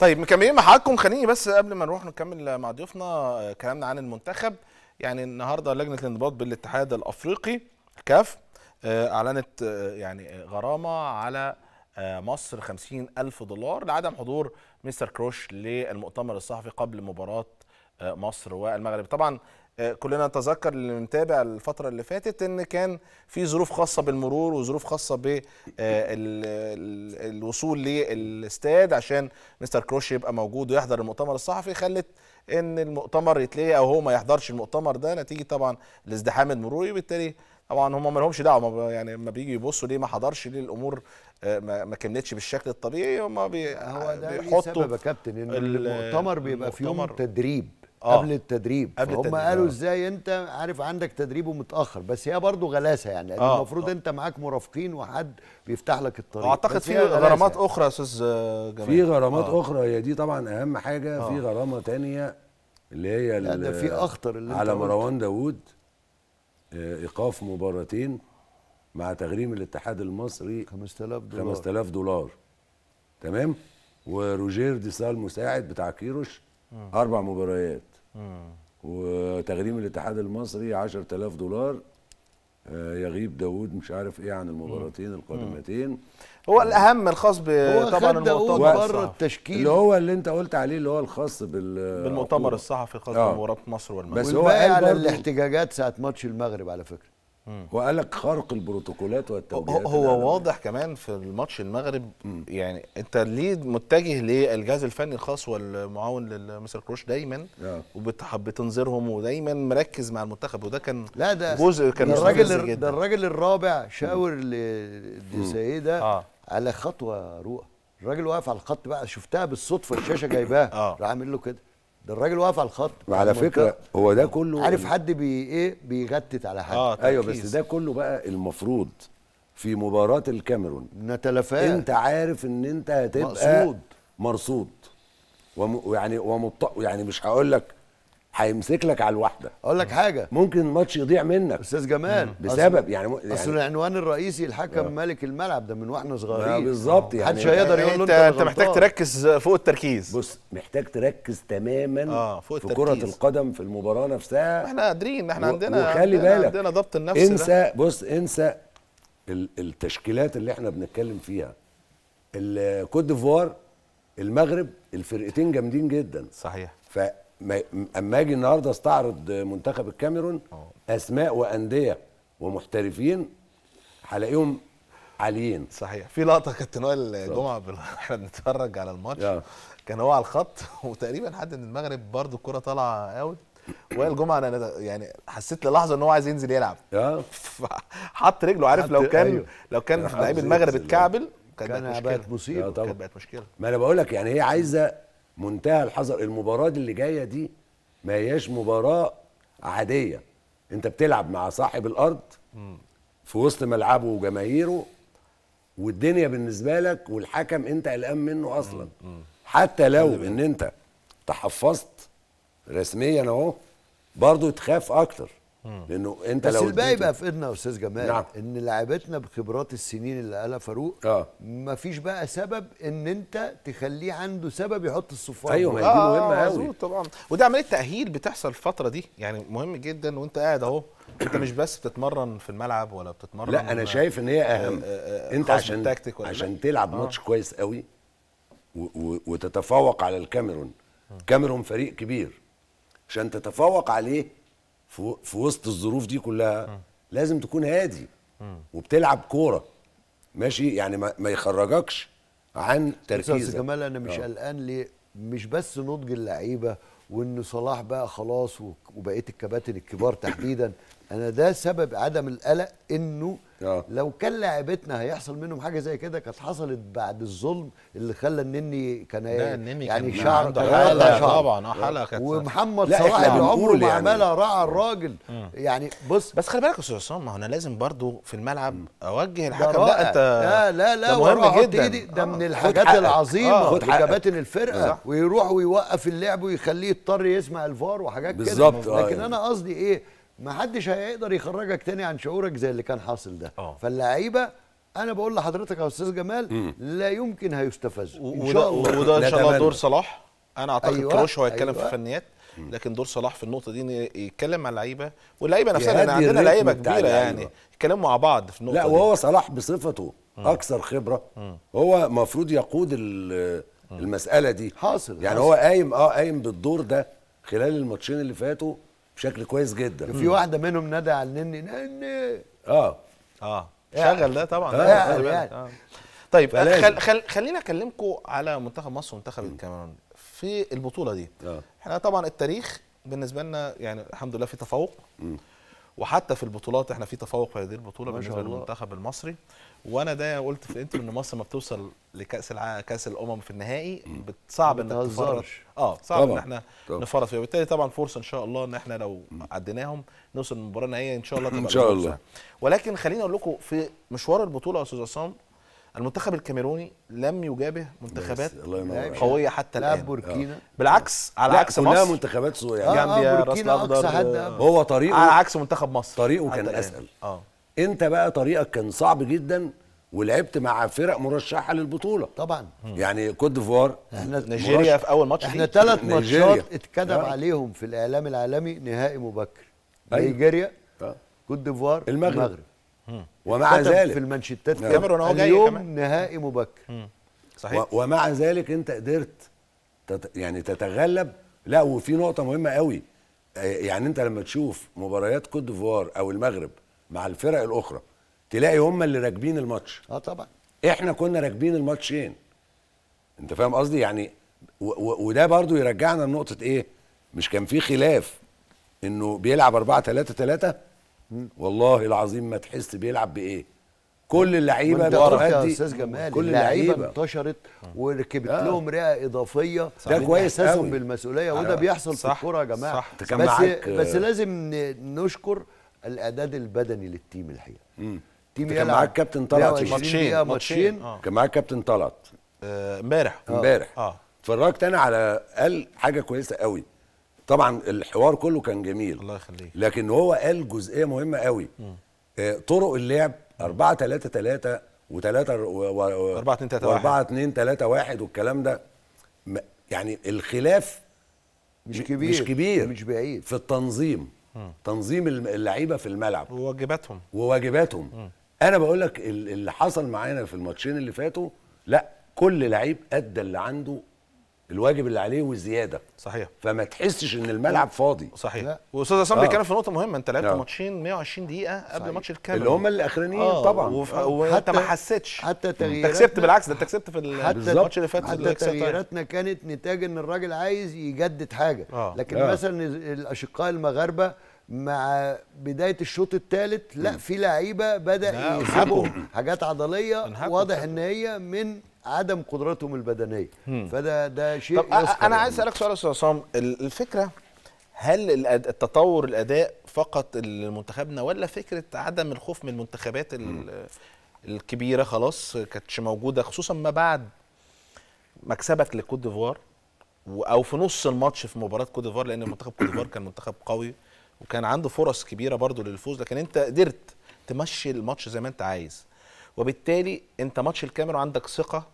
طيب مكملين مع حضراتكم خليني بس قبل ما نروح نكمل مع ضيوفنا آه، كلامنا عن المنتخب يعني النهارده لجنه الانضباط بالاتحاد الافريقي كاف آه، اعلنت آه، يعني غرامه على مصر 50 ألف دولار لعدم حضور مستر كروش للمؤتمر الصحفي قبل مباراة مصر والمغرب طبعا آه، كلنا نتذكر اللي متابع الفتره اللي فاتت ان كان في ظروف خاصه بالمرور وظروف خاصه بالوصول آه، للاستاد عشان مستر كروش يبقى موجود ويحضر المؤتمر الصحفي خلت ان المؤتمر يتلغي او هو ما يحضرش المؤتمر ده نتيجه طبعا الازدحام المروري وبالتالي طبعا هم ما لهمش دعوه يعني ما بيجوا يبصوا ليه ما حضرش ليه الامور آه، ما كملتش بالشكل الطبيعي هم بيحطوا هو ده بيحطوا سبب يا كابتن ان المؤتمر بيبقى في يوم تدريب آه. قبل التدريب قبل هم التدريب. قالوا آه. ازاي انت عارف عندك تدريب ومتاخر بس هي برضه غلاسه يعني آه. المفروض آه. انت معاك مرافقين وحد بيفتح لك الطريق اعتقد في غرامات يعني. اخرى يا استاذ جمال في غرامات آه. اخرى هي دي طبعا اهم حاجه آه. في غرامه ثانيه اللي هي لا ده في اخطر اللي على مروان داوود آه، ايقاف مباراتين مع تغريم الاتحاد المصري 5000 دولار 5000 دولار تمام وروجير سال مساعد بتاع كيروش آه. اربع مباريات وتغريم الاتحاد المصري 10000 دولار آه، يغيب داوود مش عارف ايه عن المباراتين القادمتين هو الاهم الخاص طبعا المؤتمر بره التشكيل اللي هو اللي انت قلت عليه اللي هو الخاص بال بالمؤتمر الصحفي خاص آه. بمباراه مصر والمغرب بس هو قال الاحتجاجات ساعه ماتش المغرب على فكره وقالك خرق البروتوكولات والتوجيهات هو واضح كمان في الماتش المغرب يعني انت ليه متجه للجهاز الفني الخاص والمعاون لمستر كروش دايما آه. وبتنظرهم ودايما مركز مع المنتخب وده كان لا ده جزء كان الراجل ده الراجل الرابع شاور الدسايه ده آه. على خطوه رؤى الراجل واقف على الخط بقى شفتها بالصدفه الشاشه جايباه آه. راح عامل له كده ده الراجل واقف على الخط وعلى فكره هو ده كله عارف حد بي ايه بيغتت على حد آه ايوه بس ده كله بقى المفروض في مباراه الكاميرون نتلفات انت عارف ان انت هتبقى مقصود مرصود ويعني يعني ومط يعني مش هقول لك هيمسك لك على الواحده اقول لك حاجه ممكن الماتش يضيع منك استاذ جمال بسبب أصل يعني, يعني اصل العنوان الرئيسي الحكم آه. مالك الملعب ده من واحنا صغيرين بالظبط يعني محدش هيقدر يقول له انت انت محتاج تركز فوق التركيز بص محتاج تركز تماما آه فوق في كره القدم في المباراه نفسها احنا قادرين احنا عندنا وخلي بالك عندنا ضبط النفس انسى ده. بص انسى التشكيلات اللي احنا بنتكلم فيها الكوت ديفوار المغرب الفرقتين جامدين جدا صحيح اما اجي النهارده استعرض منتخب الكاميرون آه. اسماء وانديه ومحترفين هلاقيهم عاليين صحيح في لقطه كابتن وائل جمعه بل... احنا بنتفرج على الماتش كان هو على الخط وتقريبا حد من المغرب برده الكره طالعه اوت وائل جمعه انا يعني حسيت للحظه ان هو عايز ينزل يلعب حط رجله عارف لو كان أيوه. لو كان لعيب المغرب اتكعبل كان بقت مصيبه كانت بقت مشكله ما انا بقول لك يعني هي عايزه منتهى الحذر المباراه دي اللي جايه دي ما هياش مباراه عاديه انت بتلعب مع صاحب الارض في وسط ملعبه وجماهيره والدنيا بالنسبه لك والحكم انت قلقان منه اصلا حتى لو ان انت تحفظت رسميا اهو برضه تخاف اكتر لانه انت بس لو الباقي بقى في ايدنا يا استاذ جمال نعم. ان لعيبتنا بخبرات السنين اللي قالها فاروق آه. مفيش بقى سبب ان انت تخليه عنده سبب يحط الصفار ايوه ما دي مهمه قوي آه، طبعا ودي عمليه تاهيل بتحصل الفتره دي يعني مهم جدا وانت قاعد اهو انت مش بس بتتمرن في الملعب ولا بتتمرن لا انا شايف ان هي آه، اهم آه, آه، انت عشان عشان تلعب آه. ماتش كويس قوي وتتفوق على الكاميرون الكاميرون فريق كبير عشان تتفوق عليه في وسط الظروف دي كلها لازم تكون هادي وبتلعب كوره ماشي يعني ما, يخرجكش عن تركيزك استاذ جمال انا مش آه. قلقان ليه مش بس نضج اللعيبه وان صلاح بقى خلاص وبقيه الكباتن الكبار تحديدا انا ده سبب عدم القلق انه آه. لو كان لعبتنا هيحصل منهم حاجه زي كده كانت حصلت بعد الظلم اللي خلى النني كان يعني شعر طبعا حلقه آه، ومحمد صلاح اللي عمره ما يعني عملها راعى الراجل م. يعني بص بس خلي بالك يا استاذ عصام ما هو انا لازم برضو في الملعب اوجه الحكم لا انت لا لا لا مهم جدا ده ده آه. من الحاجات العظيمه آه. كباتن الفرقه ويروح ويوقف اللعب ويخليه يضطر يسمع الفار وحاجات كده لكن انا قصدي ايه ما حدش هيقدر يخرجك تاني عن شعورك زي اللي كان حاصل ده آه. فاللعيبه انا بقول لحضرتك يا استاذ جمال مم. لا يمكن هيستفزوا ان شاء الله وده ان شاء الله دور صلاح انا اعتقد أيوة. كروش هو هيتكلم أيوة. في الفنيات لكن دور صلاح في النقطه دي يتكلم على اللعيبه واللعيبه نفسها احنا عندنا لعيبه كبيره يعني يتكلموا مع بعض في النقطه لا وهو صلاح بصفته مم. اكثر خبره مم. هو المفروض يقود المساله دي حاصل يعني حاصل. هو قايم اه قايم بالدور ده خلال الماتشين اللي فاتوا بشكل كويس جدا في واحده منهم نادى على النني نني اه اه يعني. شغل ده طبعا آه. آه. يعني. آه. طيب آه، خل خل خلينا اكلمكم على منتخب مصر ومنتخب الكاميرون في البطوله دي آه. احنا طبعا التاريخ بالنسبه لنا يعني الحمد لله في تفوق م. وحتى في البطولات احنا في تفوق في هذه البطوله بالنسبه للمنتخب المصري وانا ده قلت في الانترو ان مصر ما بتوصل لكاس الع... كاس الامم في النهائي صعب انك تفرط اه صعب ان احنا نفرط فيها وبالتالي طبعا فرصه ان شاء الله ان احنا لو عديناهم نوصل للمباراه النهائيه ان شاء الله تبقى ان شاء الله ولكن خليني اقول لكم في مشوار البطوله يا استاذ عصام المنتخب الكاميروني لم يجابه منتخبات قويه حتى الان بوركينا آه. بالعكس على عكس مصر كلها منتخبات صغيره آه، آه، جامبيا راس الاخضر هو طريقه على عكس منتخب مصر طريقه كان اسهل اه انت بقى طريقك كان صعب جدا ولعبت مع فرق مرشحه للبطوله طبعا يعني كوت ديفوار احنا نيجيريا في اول ماتش احنا ثلاث ماتشات آه. اتكتب عليهم في الاعلام العالمي نهائي مبكر أيوه. نيجيريا آه. كوت ديفوار المغرب, المغرب. ومع ذلك في المانشيتات نعم. كاميرون هو جاي كمان. نهائي مبكر مم. صحيح ومع ذلك انت قدرت تت يعني تتغلب لا وفي نقطه مهمه قوي آه، يعني انت لما تشوف مباريات كوت ديفوار او المغرب مع الفرق الاخرى تلاقي هم اللي راكبين الماتش اه طبعا احنا كنا راكبين الماتشين إيه؟ انت فاهم قصدي يعني وده برضو يرجعنا لنقطه ايه مش كان في خلاف انه بيلعب 4 3 3 والله العظيم ما تحس بيلعب بايه كل اللعيبه بتؤدي يا استاذ جمال كل اللعيبه انتشرت آه. وركبت آه. لهم رئه اضافيه ده كويس قوي بالمسؤوليه وده آه. بيحصل صح في الكوره يا جماعه صح بس بس لازم نشكر الاعداد البدني للتيم الحقيقه تيم كان معاك كابتن طلعت ماتشين ماتشين آه. آه. كان معاك كابتن طلعت آه، امبارح آه. امبارح آه. آه. اتفرجت انا على قال حاجه كويسه قوي طبعا الحوار كله كان جميل الله يخليك لكن هو قال جزئيه مهمه قوي آه طرق اللعب 4 3 3 و3 و 4 2 3 1 4 2 3 1 والكلام ده يعني الخلاف مش كبير مش كبير مش بعيد في التنظيم م. تنظيم اللعيبه في الملعب وواجباتهم وواجباتهم م. انا بقول لك اللي حصل معانا في الماتشين اللي فاتوا لا كل لعيب ادى اللي عنده الواجب اللي عليه والزياده صحيح فما تحسش ان الملعب فاضي صحيح لا. واستاذ عصام آه. بيتكلم في نقطه مهمه انت لعبت آه. ماتشين 120 دقيقه قبل ماتش الكاميرون اللي هم الاخرانيين آه. طبعا وف... آه. وانت ما حسيتش حتى تغييراتنا انت كسبت بالعكس ده انت كسبت في الماتش اللي فات حتى تغييراتنا كانت نتاج ان الراجل عايز يجدد حاجه آه. لكن آه. مثلا الاشقاء المغاربه مع بدايه الشوط الثالث لا في لعيبه بدا يسيبوا حاجات عضليه واضح ان هي من عدم قدراتهم البدنيه فده ده شيء طب انا عايز يعني. اسالك سؤال يا استاذ عصام الفكره هل التطور الاداء فقط لمنتخبنا ولا فكره عدم الخوف من المنتخبات الكبيره خلاص كانتش موجوده خصوصا ما بعد مكسبك لكوت ديفوار او في نص الماتش في مباراه كوت ديفوار لان منتخب كوت ديفوار كان منتخب قوي وكان عنده فرص كبيره برضو للفوز لكن انت قدرت تمشي الماتش زي ما انت عايز وبالتالي انت ماتش الكاميرون عندك ثقه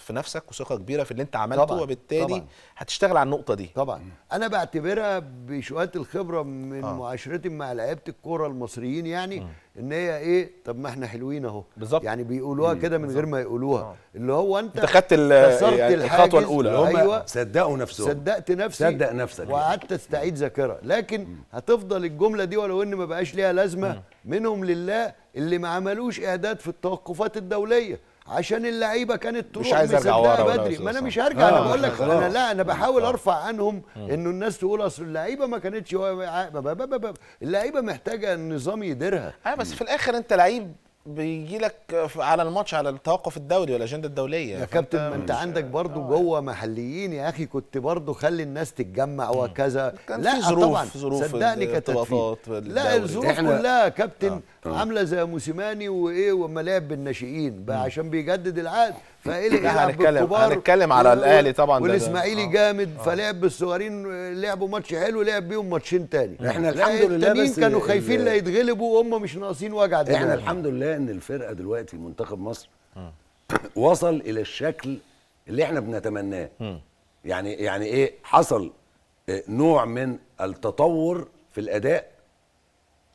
في نفسك وثقه كبيره في اللي انت عملته طبعًا. وبالتالي طبعًا. هتشتغل على النقطه دي طبعا انا بعتبرها بشويه الخبره من آه. معاشرتي مع لعيبه الكوره المصريين يعني ان هي ايه طب ما احنا حلوين اهو بالظبط يعني بيقولوها كده من غير ما يقولوها آه. اللي هو انت انت خدت يعني الخطوه الاولى أيوة. هم أيوة صدقوا نفسهم صدقت نفسي صدق نفسك وقعدت استعيد ذاكره لكن هتفضل الجمله دي ولو ان ما بقاش ليها لازمه منهم لله اللي ما عملوش اعداد في التوقفات الدوليه عشان اللعيبه كانت تروح مش عايز ارجع بدري ما انا مش هرجع انا آه، بقول لك انا لا انا بحاول آه. ارفع عنهم انه الناس تقول اصل اللعيبه ما كانتش اللعيبه محتاجه النظام يديرها اه بس في الاخر انت لعيب بيجي لك على الماتش على التوقف الدولي والاجنده الدوليه يا كابتن ما انت عندك برضو آه. جوه محليين يا اخي كنت برضو خلي الناس تتجمع وكذا لا ظروف ظروف صدقني كانت لا الظروف كلها كابتن آه. أوه. عامله زي موسيماني وايه وما لعب بالناشئين بقى عشان بيجدد العقد فايه يلعب بالكبار هنتكلم على الاهلي طبعا والاسماعيلي آه. جامد أوه. فلعب بالصغيرين لعبوا ماتش حلو لعب بيهم ماتشين تاني احنا الحمد لله التانيين كانوا خايفين لا يتغلبوا وهم مش ناقصين وجع دماغ احنا الحمد لله ان الفرقه دلوقتي منتخب مصر أوه. وصل الى الشكل اللي احنا بنتمناه يعني يعني ايه حصل آه، نوع من التطور في الاداء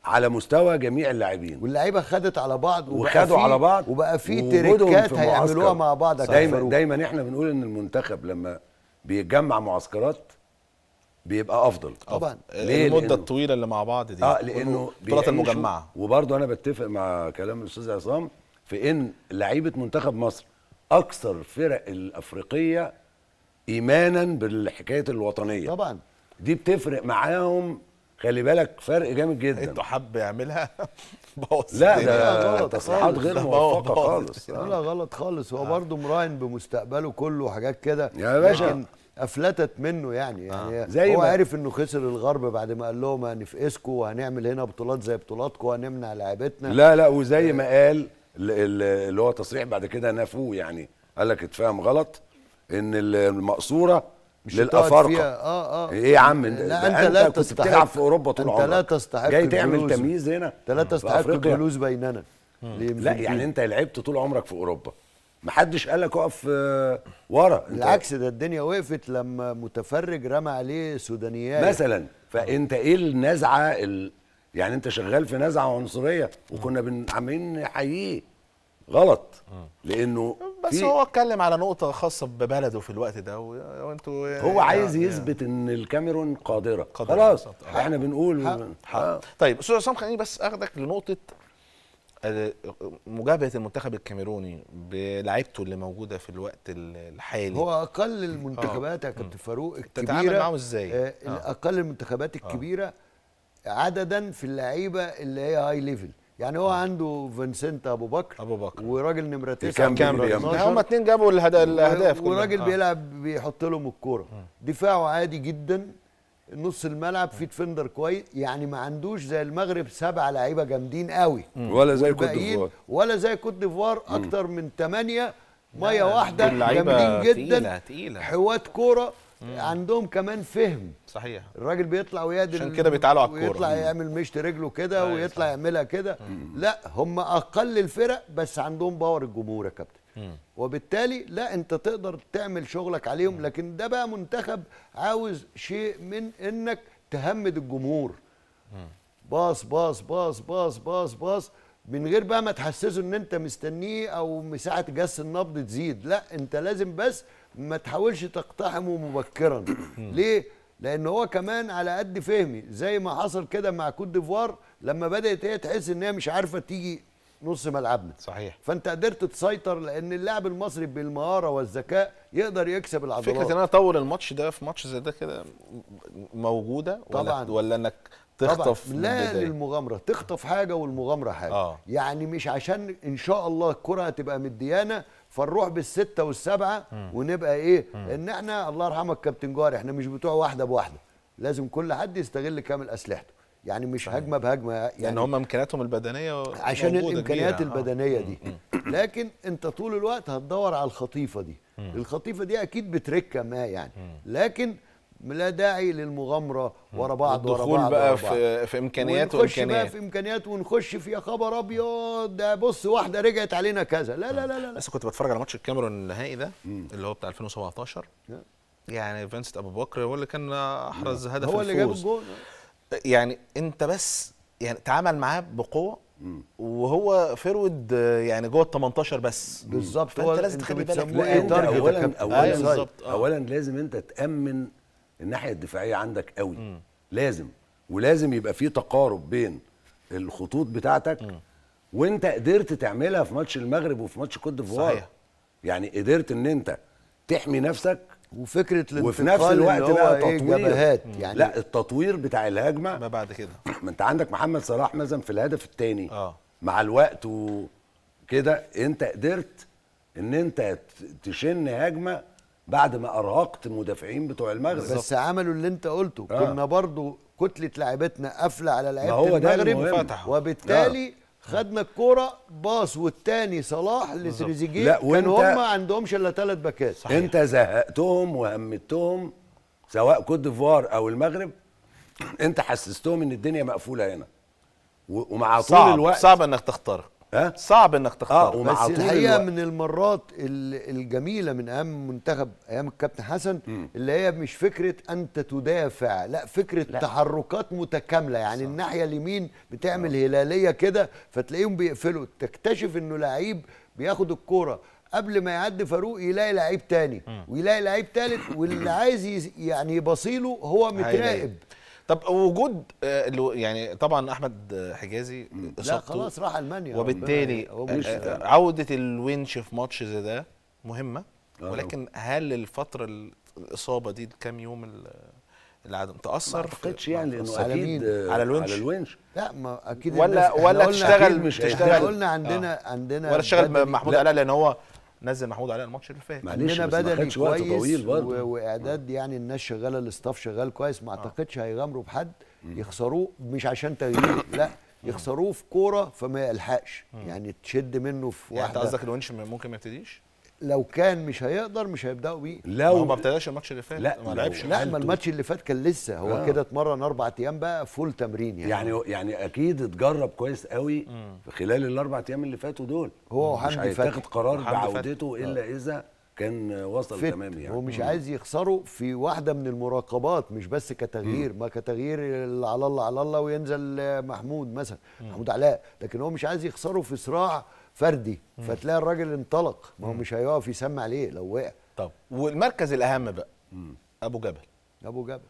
على مستوى جميع اللاعبين واللعيبه خدت على بعض وخدوا على بعض وبقى في تريكات هيعملوها مع بعض دايما فاروق. دايما احنا بنقول ان المنتخب لما بيتجمع معسكرات بيبقى افضل طبعا ليه المده الطويله اللي مع بعض دي اه لانه بطولات المجمعه وبرضه انا بتفق مع كلام الاستاذ عصام في ان لعيبه منتخب مصر اكثر فرق الافريقيه ايمانا بالحكايه الوطنيه طبعا دي بتفرق معاهم خلي بالك فرق جامد جدا انتوا حب يعملها بوظ لا ده تصريحات غير موفقه خالص لا غلط خالص هو آه. برضه مراهن بمستقبله كله وحاجات كده يا باشا افلتت منه يعني يعني آه. زي هو ما. عارف انه خسر الغرب بعد ما قال لهم هنفقسكم وهنعمل هنا بطولات زي بطولاتكم وهنمنع لعيبتنا لا لا وزي ما قال اللي هو تصريح بعد كده نافوه يعني قال لك اتفهم غلط ان المقصوره مش للافارقه فيها. اه اه ايه يا عم لا انت, انت لا كنت تستحق بتلعب في اوروبا طول عمرك انت لا تستحق جاي تعمل تمييز هنا انت لا تستحق الجلوس بيننا لا يعني انت لعبت طول عمرك في اوروبا محدش قال لك اقف آه، ورا بالعكس ده الدنيا وقفت لما متفرج رمى عليه سودانيات مثلا فانت ايه النزعه ال... يعني انت شغال في نزعه عنصريه وكنا عمالين نحييه غلط لانه بس هو اتكلم على نقطه خاصه ببلده في الوقت ده وانتوا يعني هو عايز يعني يثبت ان الكاميرون قادره, قادرة خلاص احنا بنقول حق. حق. اه. حق. طيب استاذ عصام خليني بس اخدك لنقطه آه، مجابهه المنتخب الكاميروني بلعيبته اللي موجوده في الوقت الحالي هو اقل المنتخبات اه. يا كابتن فاروق الكبيره تتعامل معاهم ازاي؟ اقل المنتخبات الكبيره عددا في اللعيبه اللي هي هاي ليفل يعني هو عنده فينسنت ابو بكر ابو بكر وراجل نمره 9 كامبي هم اتنين جابوا الاهداف وراجل آه. بيلعب بيحط لهم الكوره آه. دفاعه عادي جدا نص الملعب في ديفندر كويس يعني ما عندوش زي المغرب سبع لعيبه جامدين قوي ولا زي كوت ديفوار ولا زي كوت ديفوار اكتر من ثمانيه ميه واحده جامدين جدا تقيلة تقيلة. حواد كوره مم. عندهم كمان فهم صحيح الراجل بيطلع ويادل عشان كده بيتعالوا على الكوره ويطلع يعمل مشت رجله كده ايوه، ويطلع صح. يعملها كده لا هم اقل الفرق بس عندهم باور الجمهور يا كابتن وبالتالي لا انت تقدر تعمل شغلك عليهم مم. لكن ده بقى منتخب عاوز شيء من انك تهمد الجمهور مم. باص باص باص باص باص باص من غير بقى ما تحسسه ان انت مستنيه او مساحه جس النبض تزيد لا انت لازم بس ما تحاولش تقتحمه مبكرا ليه لان هو كمان على قد فهمي زي ما حصل كده مع كوت ديفوار لما بدات هي تحس ان هي مش عارفه تيجي نص ملعبنا صحيح فانت قدرت تسيطر لان اللاعب المصري بالمهاره والذكاء يقدر يكسب العضلات فكره ان انا اطول الماتش ده في ماتش زي ده كده موجوده طبعا ولا, ولا انك تخطف طبعًا. لا للمغامره تخطف حاجه والمغامره حاجه آه. يعني مش عشان ان شاء الله الكره هتبقى مديانه فنروح بالسته والسبعه مم. ونبقى ايه مم. ان احنا الله يرحمك كابتن جوهري احنا مش بتوع واحده بواحده لازم كل حد يستغل كامل اسلحته يعني مش صحيح. هجمه بهجمه يعني يعني هم امكانياتهم البدنيه عشان الامكانيات كبيرة. آه. البدنيه دي لكن انت طول الوقت هتدور على الخطيفه دي الخطيفه دي اكيد بتركه ما يعني لكن لا داعي للمغامره ورا بعض ورا بعض الدخول بقى في في امكانيات ونخش وامكانيات بقى في امكانيات ونخش في يا خبر ابيض ده بص واحده رجعت علينا كذا لا لا لا لا لسه كنت بتفرج على ماتش الكاميرون النهائي ده اللي هو بتاع 2017 يعني فينسنت ابو بكر هو اللي كان احرز هدف هو اللي جاب الجول يعني انت بس يعني تعامل معاه بقوه وهو فرود يعني جوه ال 18 بس بالظبط فانت لازم تخلي بالك أولاً, أولاً لازم انت تامن الناحيه الدفاعيه عندك قوي مم. لازم ولازم يبقى في تقارب بين الخطوط بتاعتك مم. وانت قدرت تعملها في ماتش المغرب وفي ماتش كوت ديفوار يعني قدرت ان انت تحمي نفسك وفكره وفي نفس الوقت بقى إيه، تطوير جبهات يعني لا التطوير بتاع الهجمه ما بعد كده ما انت عندك محمد صلاح مثلا في الهدف الثاني آه. مع الوقت وكده انت قدرت ان انت تشن هجمه بعد ما ارهقت المدافعين بتوع المغرب بالزبط. بس عملوا اللي انت قلته آه. كنا برضو كتله لاعبتنا قافله على لعيبه المغرب وبالتالي آه. خدنا الكرة باص والتاني صلاح لتريزيجيه كانوا هم ما عندهمش الا ثلاث باكات انت زهقتهم وهمتهم سواء كوت ديفوار او المغرب انت حسستهم ان الدنيا مقفوله هنا ومع طول صعب الوقت صعب انك تخترق صعب انك آه، تختار آه ومع بس الحقيقه من المرات الجميله من ايام منتخب ايام الكابتن حسن م. اللي هي مش فكره انت تدافع لا فكره لا. تحركات متكامله يعني صح. الناحيه اليمين بتعمل آه. هلاليه كده فتلاقيهم بيقفلوا تكتشف انه لعيب بياخد الكوره قبل ما يعدي فاروق يلاقي لعيب تاني م. ويلاقي لعيب تالت واللي عايز يعني يبصيله هو متراقب طب وجود آه، يعني طبعا احمد حجازي لا خلاص راح المانيا وبالتالي آه، آه، عوده الونش في ماتش زي ده مهمه ولكن هل الفتره الاصابه دي كام يوم العدم تاثر ما اعتقدش يعني انه اكيد على الونش على الونش لا ما اكيد ولا ولا تشتغل مش تشتغل قلنا عندنا آه. عندنا ولا تشتغل محمود علاء لان هو نزل محمود علي الماتش اللي فات معلش بس بدني ما خدش وقت طويل برضه واعداد يعني الناس شغاله الاستاف شغال كويس ما آه. اعتقدش هيغامروا بحد يخسروه مش عشان تغيير لا يخسروه في كوره فما يلحقش يعني تشد منه في واحده يعني انت قصدك الونش ممكن ما يبتديش لو كان مش هيقدر مش هيبداوا بيه لو ما ابتداش الماتش اللي فات لا ما لعبش لا ما الماتش اللي فات كان لسه هو آه. كده اتمرن اربع ايام بقى فول تمرين يعني يعني يعني اكيد اتجرب كويس قوي في خلال الاربع ايام اللي فاتوا دول هو وحمدي مش هيتاخد قرار بعودته آه. الا آه. اذا كان وصل تمام يعني هو مش عايز يخسره في واحده من المراقبات مش بس كتغيير مم. ما كتغيير على الله على الله وينزل محمود مثلا محمود علاء لكن هو مش عايز يخسره في صراع فردي فتلاقي الراجل انطلق ما هو مش هيقف يسمع ليه لو وقع طب والمركز الاهم بقى ابو جبل ابو جبل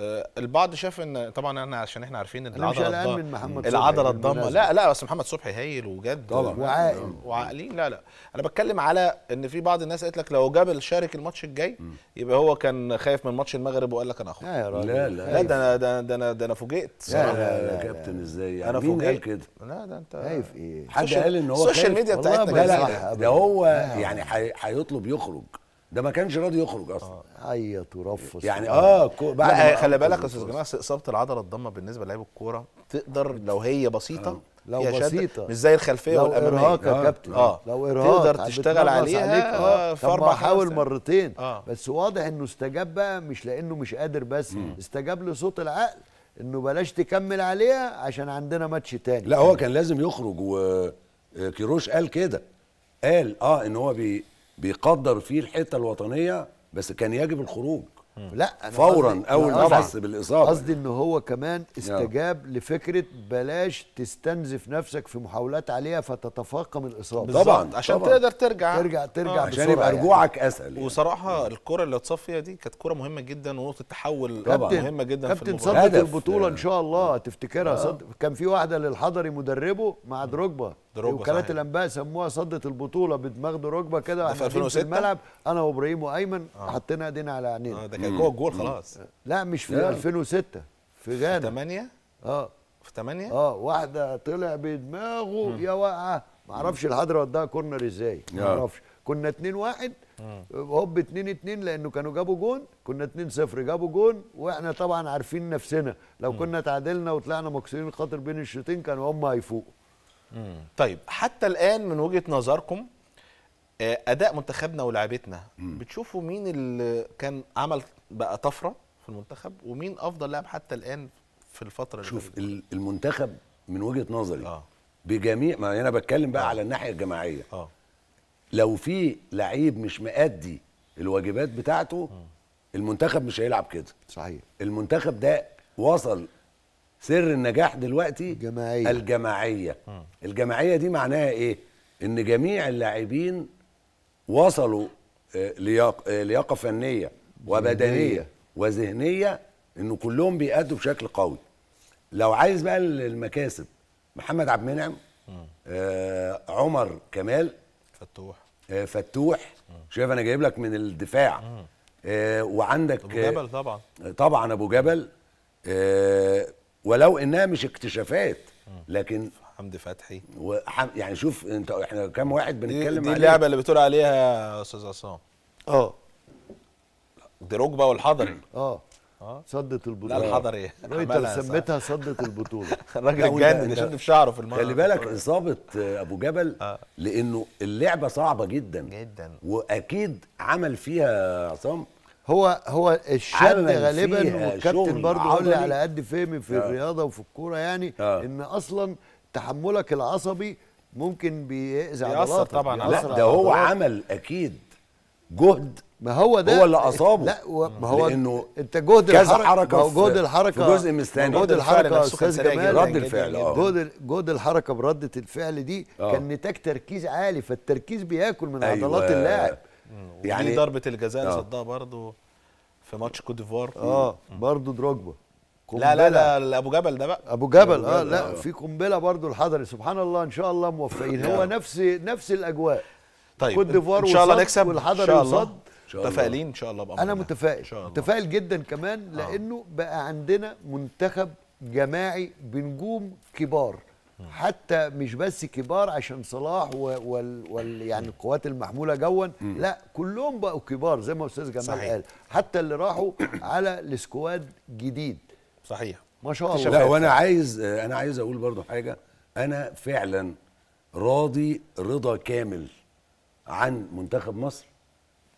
آه، البعض شاف ان طبعا احنا عشان احنا عارفين ان العضله الضامه من محمد العضله الضامه لا لا بس محمد صبحي هايل وجد طبعا وعاقل وعاقلين لا لا انا بتكلم على ان في بعض الناس قالت لك لو جابل شارك الماتش الجاي يبقى هو كان خايف من ماتش المغرب وقال لك انا اخرج لا لا لا, لا ده انا ده ده انا ده انا فوجئت لا لا يا كابتن ازاي انا يعني مين قال كده لا ده انت خايف ايه حد قال ان هو السوشيال ميديا بتاعتنا لا لا ده هو يعني هيطلب يخرج ده ما كانش راضي يخرج اصلا عيط آه. ورفص يعني آه. اه كو... بعد لا آه، خلي بالك يا استاذ جماعه اصابه العضله الضمه بالنسبه للاعيب الكوره تقدر لو هي بسيطه آه. لو بسيطه مش زي الخلفيه لو والاماميه ارهاق يا كابتن آه. لو ارهاق تقدر تشتغل عليها عليك. آه. في اربع حاول مرتين آه. بس واضح انه استجاب بقى مش لانه مش قادر بس م. استجاب لصوت العقل انه بلاش تكمل عليها عشان عندنا ماتش تاني لا هو كان لازم يخرج وكيروش قال كده قال اه ان هو بي بيقدر فيه الحته الوطنيه بس كان يجب الخروج لا أنا فورا اول ما حس بالاصابه قصدي ان هو كمان استجاب يعني. لفكره بلاش تستنزف نفسك في محاولات عليها فتتفاقم الاصابه طبعا عشان طبعًا. تقدر ترجع ترجع ترجع آه. عشان يبقى يعني. رجوعك يعني. اسهل يعني. وصراحه الكره اللي اتصفيه دي كانت كره مهمه جدا ونقطه تحول مهمه جدا كابتن صدق البطوله البطوله ان شاء الله هتفتكرها آه. كان في واحده للحضري مدربه مع دروجبا وكالات الانباء سموها صدت البطوله بدماغ دروجبا كده في 2006 في الملعب انا وابراهيم وايمن آه. حطينا ايدينا على عينينا آه ده كان جوه الجول خلاص لا مش في 2006 في غانا في 8 اه في 8 اه واحده طلع بدماغه يا واقعه ما اعرفش الحضره وداها كورنر ازاي ما اعرفش كنا 2 1 هوب 2 2 لانه كانوا جابوا جون كنا 2 0 جابوا جون واحنا طبعا عارفين نفسنا لو كنا تعادلنا وطلعنا مكسرين خاطر بين الشوطين كانوا هم هيفوقوا مم. طيب حتى الان من وجهه نظركم آه، اداء منتخبنا ولاعيبتنا بتشوفوا مين اللي كان عمل بقى طفره في المنتخب ومين افضل لاعب حتى الان في الفتره اللي شوف اللي المنتخب من وجهه نظري آه. بجميع ما انا بتكلم بقى آه. على الناحيه الجماعيه آه. لو في لعيب مش مأدي الواجبات بتاعته آه. المنتخب مش هيلعب كده صحيح المنتخب ده وصل سر النجاح دلوقتي الجماعية الجماعيه م. الجماعيه دي معناها ايه ان جميع اللاعبين وصلوا آه، آه، لياقه فنيه وبدنيه وذهنيه انه كلهم بيأدوا بشكل قوي لو عايز بقى المكاسب محمد عبد المنعم آه عمر كمال فتوح آه فتوح شايف انا جايب لك من الدفاع آه وعندك ابو جبل طبعا آه، طبعا ابو جبل آه ولو انها مش اكتشافات لكن حمدي فتحي وحم... يعني شوف انت احنا كام واحد بنتكلم دي, دي اللعبه اللي بتقول عليها يا استاذ عصام اه دي ركبه والحضري اه اه صدت البطوله لا الحضري ريتر سميتها صدت البطوله الراجل اللي شد في شعره في الماتش خلي بالك اصابه ابو جبل آه. لانه اللعبه صعبه جدا جدا واكيد عمل فيها عصام هو هو الشد غالبا والكابتن برضه لي على قد فهمي في آه. الرياضه وفي الكوره يعني آه. ان اصلا تحملك العصبي ممكن بيأذي عضلاتك طبعا لا ده هو عضلات. عمل اكيد جهد ما هو ده هو اللي اصابه لا ما هو لانه انت جهد كذا الحركه, حركة جهد الحركه في جزء الثاني جهد الحركه يا استاذ جمال رد الفعل اه جهد جهد الحركه برده الفعل دي آه. كان نتاج تركيز عالي فالتركيز بياكل من أيوة. عضلات اللاعب يعني ضربه الجزاء اللي آه. صدها برضه في ماتش كوت ديفوار اه برضه دروجبا لا لا لا ابو جبل ده بقى ابو جبل, اه لا آه. في قنبله برضه الحضري سبحان الله ان شاء الله موفقين هو نفس نفس الاجواء طيب كوت ديفوار ان شاء الله نكسب والحضري وصد متفائلين ان شاء الله بامر انا متفائل متفائل جدا كمان آه. لانه بقى عندنا منتخب جماعي بنجوم كبار حتى مش بس كبار عشان صلاح وال, وال يعني القوات المحموله جوا لا كلهم بقوا كبار زي ما استاذ جمال صحيح. قال حتى اللي راحوا على السكواد جديد صحيح ما شاء الله لا وانا عايز انا عايز اقول برضو حاجه انا فعلا راضي رضا كامل عن منتخب مصر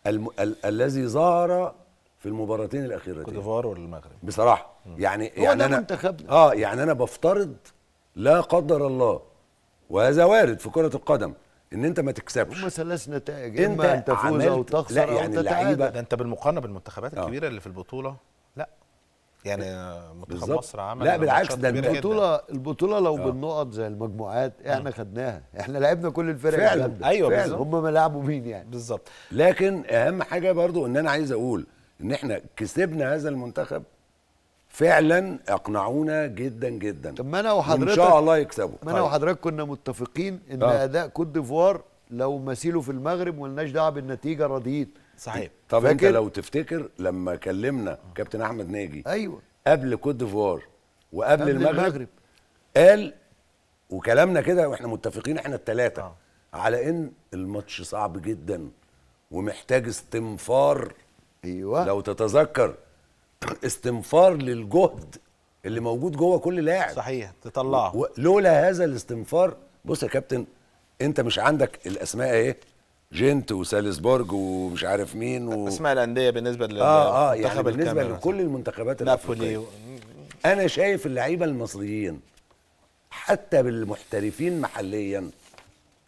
الم... ال... الذي ظهر في المباراتين الاخيرتين كوت ديفوار والمغرب بصراحه يعني يعني انا منتخبنا اه يعني انا بفترض لا قدر الله وهذا وارد في كره القدم ان انت ما تكسبش هم ثلاث نتائج انت اما ان تفوز او تخسر لا يعني او اللعيبه ده انت بالمقارنه بالمنتخبات آه. الكبيره اللي في البطوله لا يعني منتخب مصر عمل لا بالعكس ده البطوله جداً. البطوله لو أوه. بالنقط زي المجموعات احنا م. آه. خدناها احنا لعبنا كل الفرق فعلا جدا. ايوه فعلا هم ما لعبوا مين يعني بالظبط لكن اهم حاجه برضو ان انا عايز اقول ان احنا كسبنا هذا المنتخب فعلا اقنعونا جدا جدا طب ما انا وحضرتك ان شاء الله يكسبوا ما انا طيب. وحضرتك كنا متفقين ان أه. اداء كوت ديفوار لو مثيله في المغرب ولناش دعوه بالنتيجه راضيين صحيح طب انت لو تفتكر لما كلمنا كابتن احمد ناجي ايوه قبل كوت ديفوار وقبل قبل المغرب, المغرب قال وكلامنا كده واحنا متفقين احنا الثلاثه آه. على ان الماتش صعب جدا ومحتاج استنفار ايوه لو تتذكر استنفار للجهد اللي موجود جوه كل لاعب صحيح تطلعه لولا هذا الاستنفار بص يا كابتن انت مش عندك الاسماء ايه جنت وسالزبورج ومش عارف مين و... اسماء الانديه بالنسبه لل اه اه يعني بالنسبه لكل المنتخبات الافريقيه و... انا شايف اللعيبه المصريين حتى بالمحترفين محليا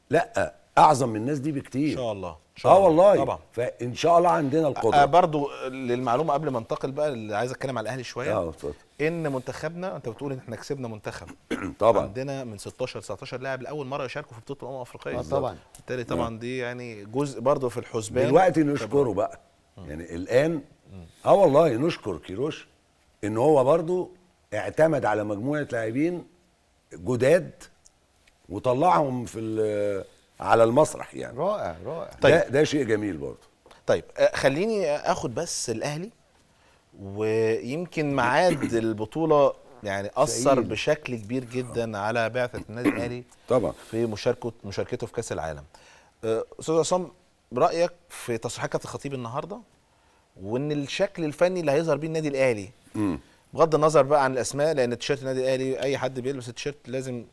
لا اعظم من الناس دي بكتير ان شاء الله اه والله طبعا فان شاء الله عندنا آه، القدره آه برضو للمعلومه قبل ما انتقل بقى اللي عايز اتكلم على الاهلي شويه اه اتفضل ان منتخبنا انت بتقول ان احنا كسبنا منتخب طبعا عندنا من 16 19 لاعب لاول مره يشاركوا في بطوله الامم الافريقيه آه، طبعا بالتالي طبعا نعم. دي يعني جزء برضو في الحسبان دلوقتي نشكره بقى يعني الان اه والله نشكر كيروش ان هو برضو اعتمد على مجموعه لاعبين جداد وطلعهم في على المسرح يعني رائع رائع طيب ده, ده شيء جميل برضه طيب آه، خليني اخد بس الاهلي ويمكن معاد البطوله يعني اثر سعيد. بشكل كبير جدا على بعثه النادي الاهلي طبعا في مشاركه مشاركته في كاس العالم آه، استاذ عصام رايك في تصريحات كابتن الخطيب النهارده وان الشكل الفني اللي هيظهر بيه النادي الاهلي بغض النظر بقى عن الاسماء لان تيشيرت النادي الاهلي اي حد بيلبس التيشيرت لازم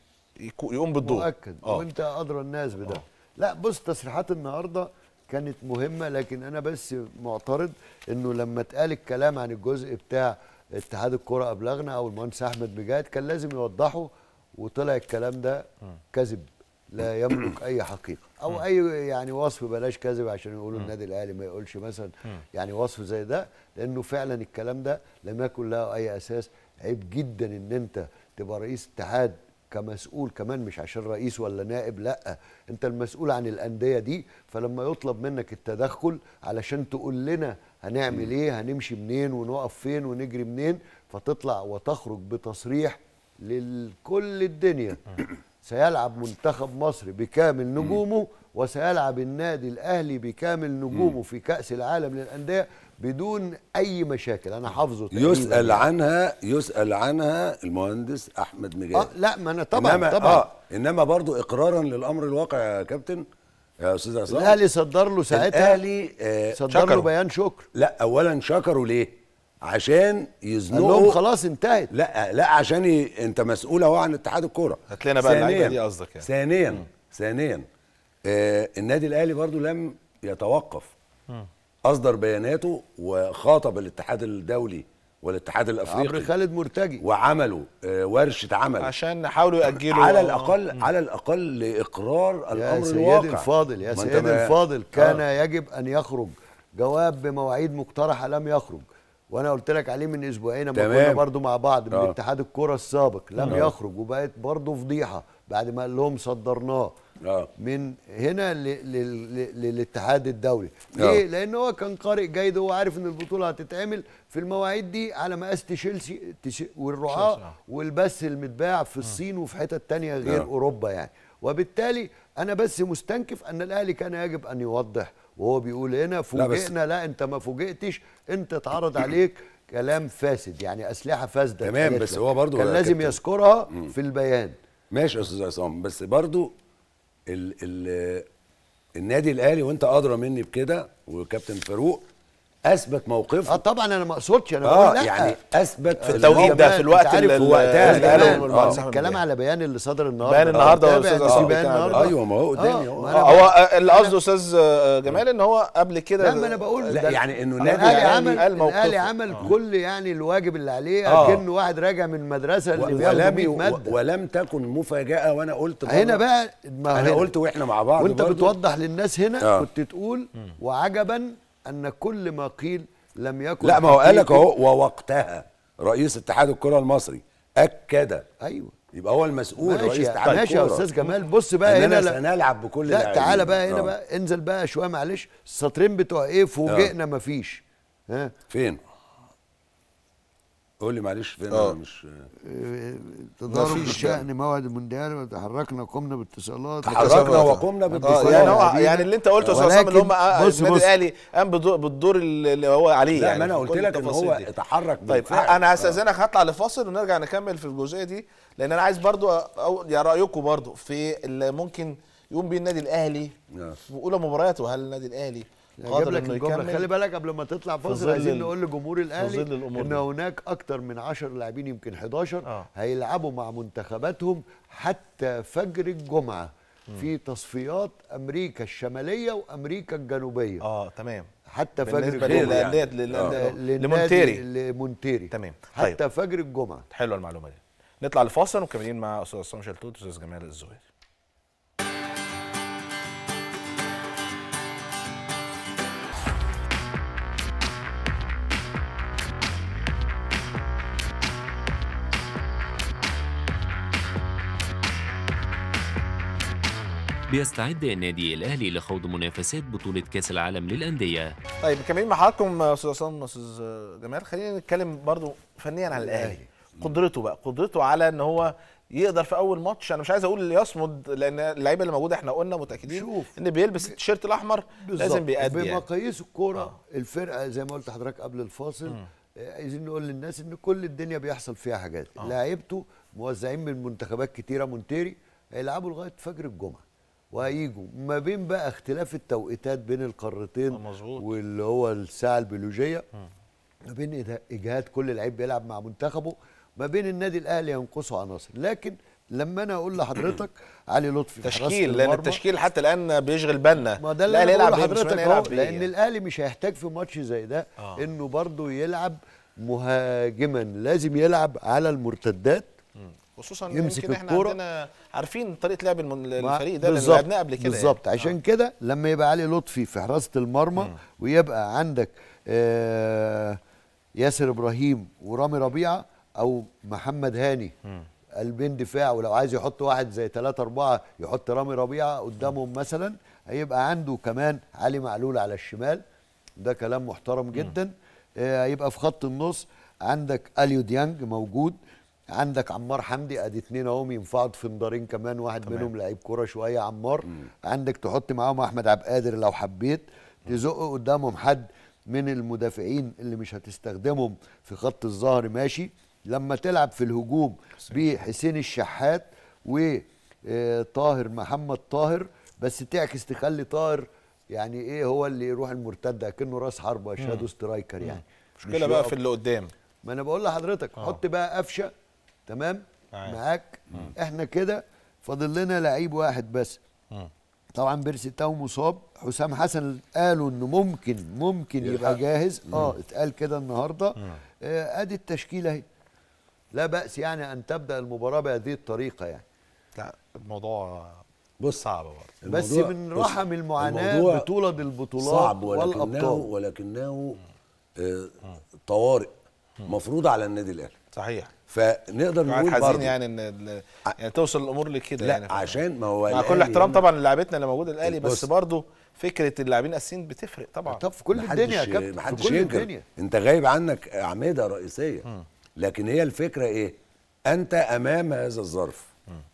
يقوم بالدور مؤكد أوه. وانت ادرى الناس بده أوه. لا بص تصريحات النهارده كانت مهمه لكن انا بس معترض انه لما اتقال الكلام عن الجزء بتاع اتحاد الكره ابلغنا او المهندس احمد مجاهد كان لازم يوضحه وطلع الكلام ده آه. كذب لا يملك اي حقيقه آه. او اي يعني وصف بلاش كذب عشان يقولوا آه. النادي الاهلي ما يقولش مثلا يعني وصف زي ده لانه فعلا الكلام ده لم يكن له اي اساس عيب جدا ان انت تبقى رئيس اتحاد كمسؤول كمان مش عشان رئيس ولا نائب لا انت المسؤول عن الانديه دي فلما يطلب منك التدخل علشان تقول لنا هنعمل ايه هنمشي منين ونقف فين ونجري منين فتطلع وتخرج بتصريح لكل الدنيا سيلعب منتخب مصر بكامل نجومه وسيلعب النادي الاهلي بكامل نجومه في كاس العالم للانديه بدون اي مشاكل انا حافظه يسال يعني. عنها يسال عنها المهندس احمد مجاهد آه لا ما انا طبعا إنما طبعا آه انما برضو اقرارا للامر الواقع يا كابتن يا استاذ عصام الاهلي صدر له ساعتها الاهلي آه صدر شكره. له بيان شكر لا اولا شكره ليه عشان يزنقوا لهم خلاص انتهت لا لا عشان ي... انت مسؤول اهو عن اتحاد الكوره هات لنا بقى اللعيبه دي قصدك يعني ثانيا ثانيا آه النادي الاهلي برضو لم يتوقف م. اصدر بياناته وخاطب الاتحاد الدولي والاتحاد الافريقي عبر خالد مرتجي وعملوا آه ورشه عمل عشان نحاولوا ياجلوا على الاقل م. على الاقل لاقرار الامر سيدي الواقع يا سيدي الفاضل يا سيدي الفاضل آه. كان آه. يجب ان يخرج جواب بمواعيد مقترحه لم يخرج وانا قلت لك عليه من اسبوعين لما كنا برضو مع بعض من آه. اتحاد الكره السابق لم آه. يخرج وبقت برضو فضيحه بعد ما قال لهم صدرناه آه. من هنا للاتحاد الدولي آه. ليه لان هو كان قارئ جيد هو عارف ان البطوله هتتعمل في المواعيد دي على مقاس تشيلسي والرعاه آه. والبث المتباع في الصين وفي حتت تانية غير آه. اوروبا يعني وبالتالي انا بس مستنكف ان الاهلي كان يجب ان يوضح وهو بيقول هنا فوجئنا لا, لا انت ما فوجئتش انت اتعرض عليك كلام فاسد يعني اسلحه فاسده تمام بس هو برضه كان لازم يذكرها في البيان ماشي يا استاذ عصام بس برضو ال ال النادي الاهلي وانت ادرى مني بكده وكابتن فاروق اثبت موقفه اه طبعا انا ما اقصدش انا آه بقول لا يعني اثبت في آه، التوقيت ده في الوقت اللي في وقتها آه. الكلام على بيان اللي صدر النهارده بيان النهارده آه، يا استاذ آه بيان النهارده ايوه ما هو قدامي هو اللي قصده استاذ جمال ان هو قبل كده لا ما انا بقول لا يعني انه النادي يعني عمل الاهلي عمل كل يعني الواجب اللي عليه اكنه واحد راجع من مدرسه اللي بياخد ماده ولم تكن مفاجاه وانا قلت هنا بقى انا قلت واحنا مع بعض وانت بتوضح للناس هنا كنت تقول وعجبا ان كل ما قيل لم يكن لا ما هو قال لك اهو ووقتها رئيس اتحاد الكره المصري اكد ايوه يبقى هو المسؤول ماشي رئيس اتحاد ماشي يا استاذ جمال بص بقى هنا لا سنلعب بكل لا تعالى بقى هنا آه. بقى انزل بقى شويه معلش السطرين بتوع ايه فوجئنا آه. مفيش ها فين قول لي معلش فين انا آه. مش تضارب بشان موعد المونديال وتحركنا وقمنا باتصالات تحركنا وقمنا آه، باتصالات يعني, هو يعني, يعني اللي انت قلته يا عصام اللي هم آه، النادي الاهلي قام بالدور اللي هو عليه لا يعني ما انا قلت لك ان هو دي. اتحرك طيب بالفعل. انا هستاذنك هطلع لفاصل ونرجع نكمل في الجزئيه دي لان انا عايز برضو أو يا رايكم برضو في اللي ممكن يقوم بيه النادي الاهلي في اولى مبارياته هل النادي الاهلي قادر انه يكمل خلي بالك قبل ما تطلع فاصل عايزين نقول لجمهور الاهلي ان هناك اكتر من 10 لاعبين يمكن 11 آه. هيلعبوا مع منتخباتهم حتى فجر الجمعه في تصفيات امريكا الشماليه وامريكا الجنوبيه اه تمام حتى فجر الجمعه يعني. لمونتيري لمونتيري تمام حتى طيب. فجر الجمعه حلوه المعلومه دي نطلع لفاصل ومكملين مع استاذ عصام توت استاذ جمال الزويري بيستعد النادي الاهلي لخوض منافسات بطوله كاس العالم للانديه طيب كمان مع حضراتكم استاذ عصام استاذ جمال خلينا نتكلم برضو فنيا عن الاهلي قدرته بقى قدرته على ان هو يقدر في اول ماتش انا مش عايز اقول يصمد لان اللعيبه اللي موجوده احنا قلنا متاكدين شوف. ان بيلبس التيشيرت الاحمر لازم بيأدي يعني. بمقاييس الكوره آه. الفرقه زي ما قلت لحضرتك قبل الفاصل آه عايزين نقول للناس ان كل الدنيا بيحصل فيها حاجات آه. لعيبته موزعين من منتخبات كتيره مونتيري هيلعبوا لغايه فجر الجمعه وهيجوا ما بين بقى اختلاف التوقيتات بين القارتين آه، واللي هو الساعه البيولوجيه ما بين اجهاد كل لعيب بيلعب مع منتخبه ما بين النادي الاهلي ينقصه عناصر لكن لما انا اقول لحضرتك علي لطفي تشكيل لان التشكيل حتى الان بيشغل بالنا ما ده اللي يلعب حضرتك يلعب لان الاهلي مش هيحتاج في ماتش زي ده آه. انه برضه يلعب مهاجما لازم يلعب على المرتدات خصوصا يمسك يمكن احنا عندنا عارفين طريقه لعب الفريق ده اللي لعبناه قبل كده يعني. بالظبط يعني. عشان آه. كده لما يبقى علي لطفي في حراسه المرمى م. ويبقى عندك آه ياسر ابراهيم ورامي ربيعه او محمد هاني قلبين دفاع ولو عايز يحط واحد زي 3 4 يحط رامي ربيعه قدامهم مثلا هيبقى عنده كمان علي معلول على الشمال ده كلام محترم جدا آه، هيبقى في خط النص عندك اليو ديانج موجود عندك عمار حمدي ادي اثنين اهم ينفعوا مدارين كمان واحد تمام. منهم لعيب كوره شويه عمار مم. عندك تحط معاهم احمد عبد القادر لو حبيت تزق قدامهم حد من المدافعين اللي مش هتستخدمهم في خط الظهر ماشي لما تلعب في الهجوم بحسين الشحات وطاهر آه، محمد طاهر بس تعكس تخلي طاهر يعني ايه هو اللي يروح المرتده اكنه راس حربه شادو سترايكر يعني مشكله بقى في اللي قدام ما انا بقول لحضرتك آه. حط بقى قفشه تمام معاك, احنا كده فاضل لنا لعيب واحد بس مم. طبعا بيرسي تاو مصاب حسام حسن قالوا انه ممكن ممكن يبقى جاهز مم. اه اتقال كده النهارده آه ادي التشكيله اهي لا باس يعني ان تبدا المباراه بهذه الطريقه يعني لا الموضوع بص صعب برضه بس من رحم المعاناه بطوله البطولات صعب ولكنه ولكنه آه طوارئ مفروض على النادي الاهلي صحيح فنقدر نقول برضه يعني ان يعني توصل الامور لكده لا يعني عشان ما هو مع كل احترام يعني طبعا للاعبتنا اللي موجوده الاهلي بس برضه فكره اللاعبين الاساسيين بتفرق طبعا طب في كل الدنيا يا كابتن محدش في كل ينكر. الدنيا انت غايب عنك اعمده رئيسيه لكن هي الفكره ايه؟ انت امام هذا الظرف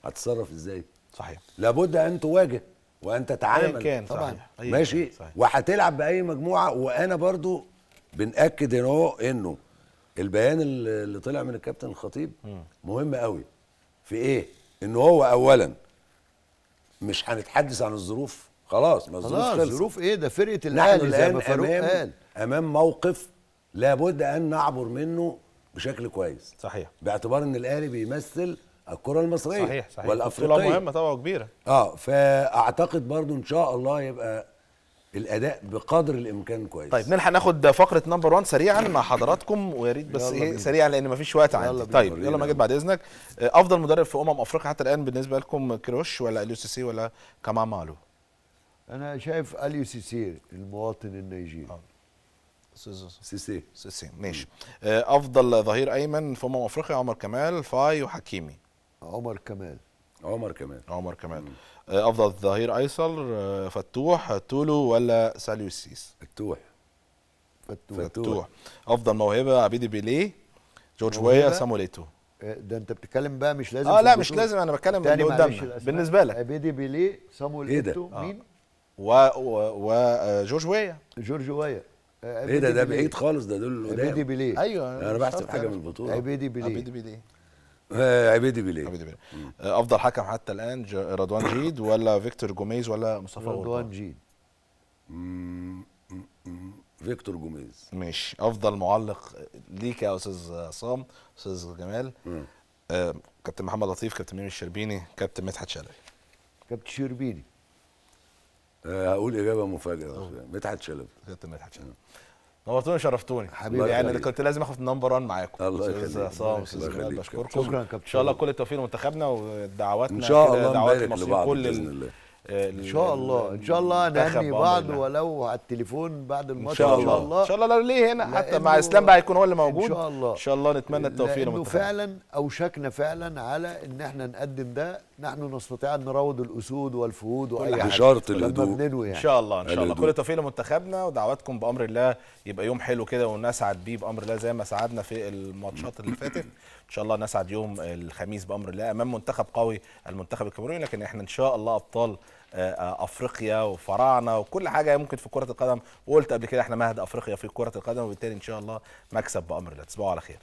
هتتصرف ازاي؟ صحيح لابد ان تواجه وان تتعامل كان طبعا صحيح. ماشي وهتلعب باي مجموعه وانا برضو بناكد ان هو انه البيان اللي طلع من الكابتن الخطيب مهم قوي في ايه ان هو اولا مش هنتحدث عن الظروف خلاص ما الظروف خلاص الظروف ايه ده فرقه الاهلي زي ما فاروق قال امام موقف لابد ان نعبر منه بشكل كويس صحيح باعتبار ان الاهلي بيمثل الكره المصريه صحيح صحيح والافريقيه مهمه طبعا كبيره اه فاعتقد برضو ان شاء الله يبقى الاداء بقدر الامكان كويس طيب نلحق ناخد فقره نمبر 1 سريعا مع حضراتكم ويا ريت بس ايه سريعا لان مفيش وقت عندي يلا طيب يلا ماجد بعد اذنك آه، افضل مدرب في امم افريقيا حتى الان بالنسبه لكم كروش ولا اليو سي سي ولا كمان مالو انا شايف اليو سي سي المواطن النيجيري آه. سي سيسي سيسي ماشي آه، افضل ظهير ايمن في امم افريقيا عمر كمال فاي وحكيمي عمر كمال عمر كمان عمر كمان مم. آه، افضل ظهير ايسر آه، فتوح تولو ولا ساليو السيس فتوح فتوح فتوح افضل موهبه عبيدي بيليه جورج ويا ساموليتو آه، ده انت بتتكلم بقى مش لازم اه لا مش لازم انا بتكلم من قدامنا بالنسبه لك عبيدي بيليه ساموليتو إيه مين و وجورج و... جورج ويا جورج ويا ايه ده ده بعيد خالص ده دول قدام عبيدي بيليه ايوه انا بحسب حاجه من البطوله عبيدي بيليه عبيدي بيليه عبيدي بليه آه، عبيدي بليه آه، افضل حكم حتى الان رضوان جيد ولا فيكتور جوميز ولا مصطفى رضوان جيد فيكتور جوميز ماشي افضل معلق ليك يا استاذ عصام استاذ جمال آه. كابتن محمد لطيف كابتن ميمي الشربيني كابتن مدحت شلبي كابتن شربيني هقول اجابه مفاجاه مدحت شلبي كابتن مدحت شلبي نورتوني وشرفتوني حبيبي يعني انا كنت لازم اخد نمبر 1 معاكم الله يخليك عصام بشكركم شكرا كابتن ان شاء الله كل التوفيق لمنتخبنا ودعواتنا ان شاء الله دعوات المصريين كل آه، ان شاء الله ان شاء الله نهني بعض ولو على التليفون بعد الماتش ان شاء الله, الله. ان شاء الله ليه هنا حتى مع اسلام بقى هيكون هو اللي موجود ان شاء الله ان شاء الله نتمنى التوفيق لانه فعلا اوشكنا فعلا على ان احنا نقدم ده نحن نستطيع ان نروض الاسود والفهود واي حاجه بشرط الهدوء يعني. ان شاء الله ان شاء الله كل التوفيق لمنتخبنا ودعواتكم بامر الله يبقى يوم حلو كده ونسعد بيه بامر الله زي ما سعدنا في الماتشات اللي فاتت ان شاء الله نسعد يوم الخميس بامر الله امام منتخب قوي المنتخب الكاميروني لكن احنا ان شاء الله ابطال آه، افريقيا وفراعنه وكل حاجه ممكن في كره القدم وقلت قبل كده احنا مهد افريقيا في كره القدم وبالتالي ان شاء الله مكسب بامر الله تصبحوا على خير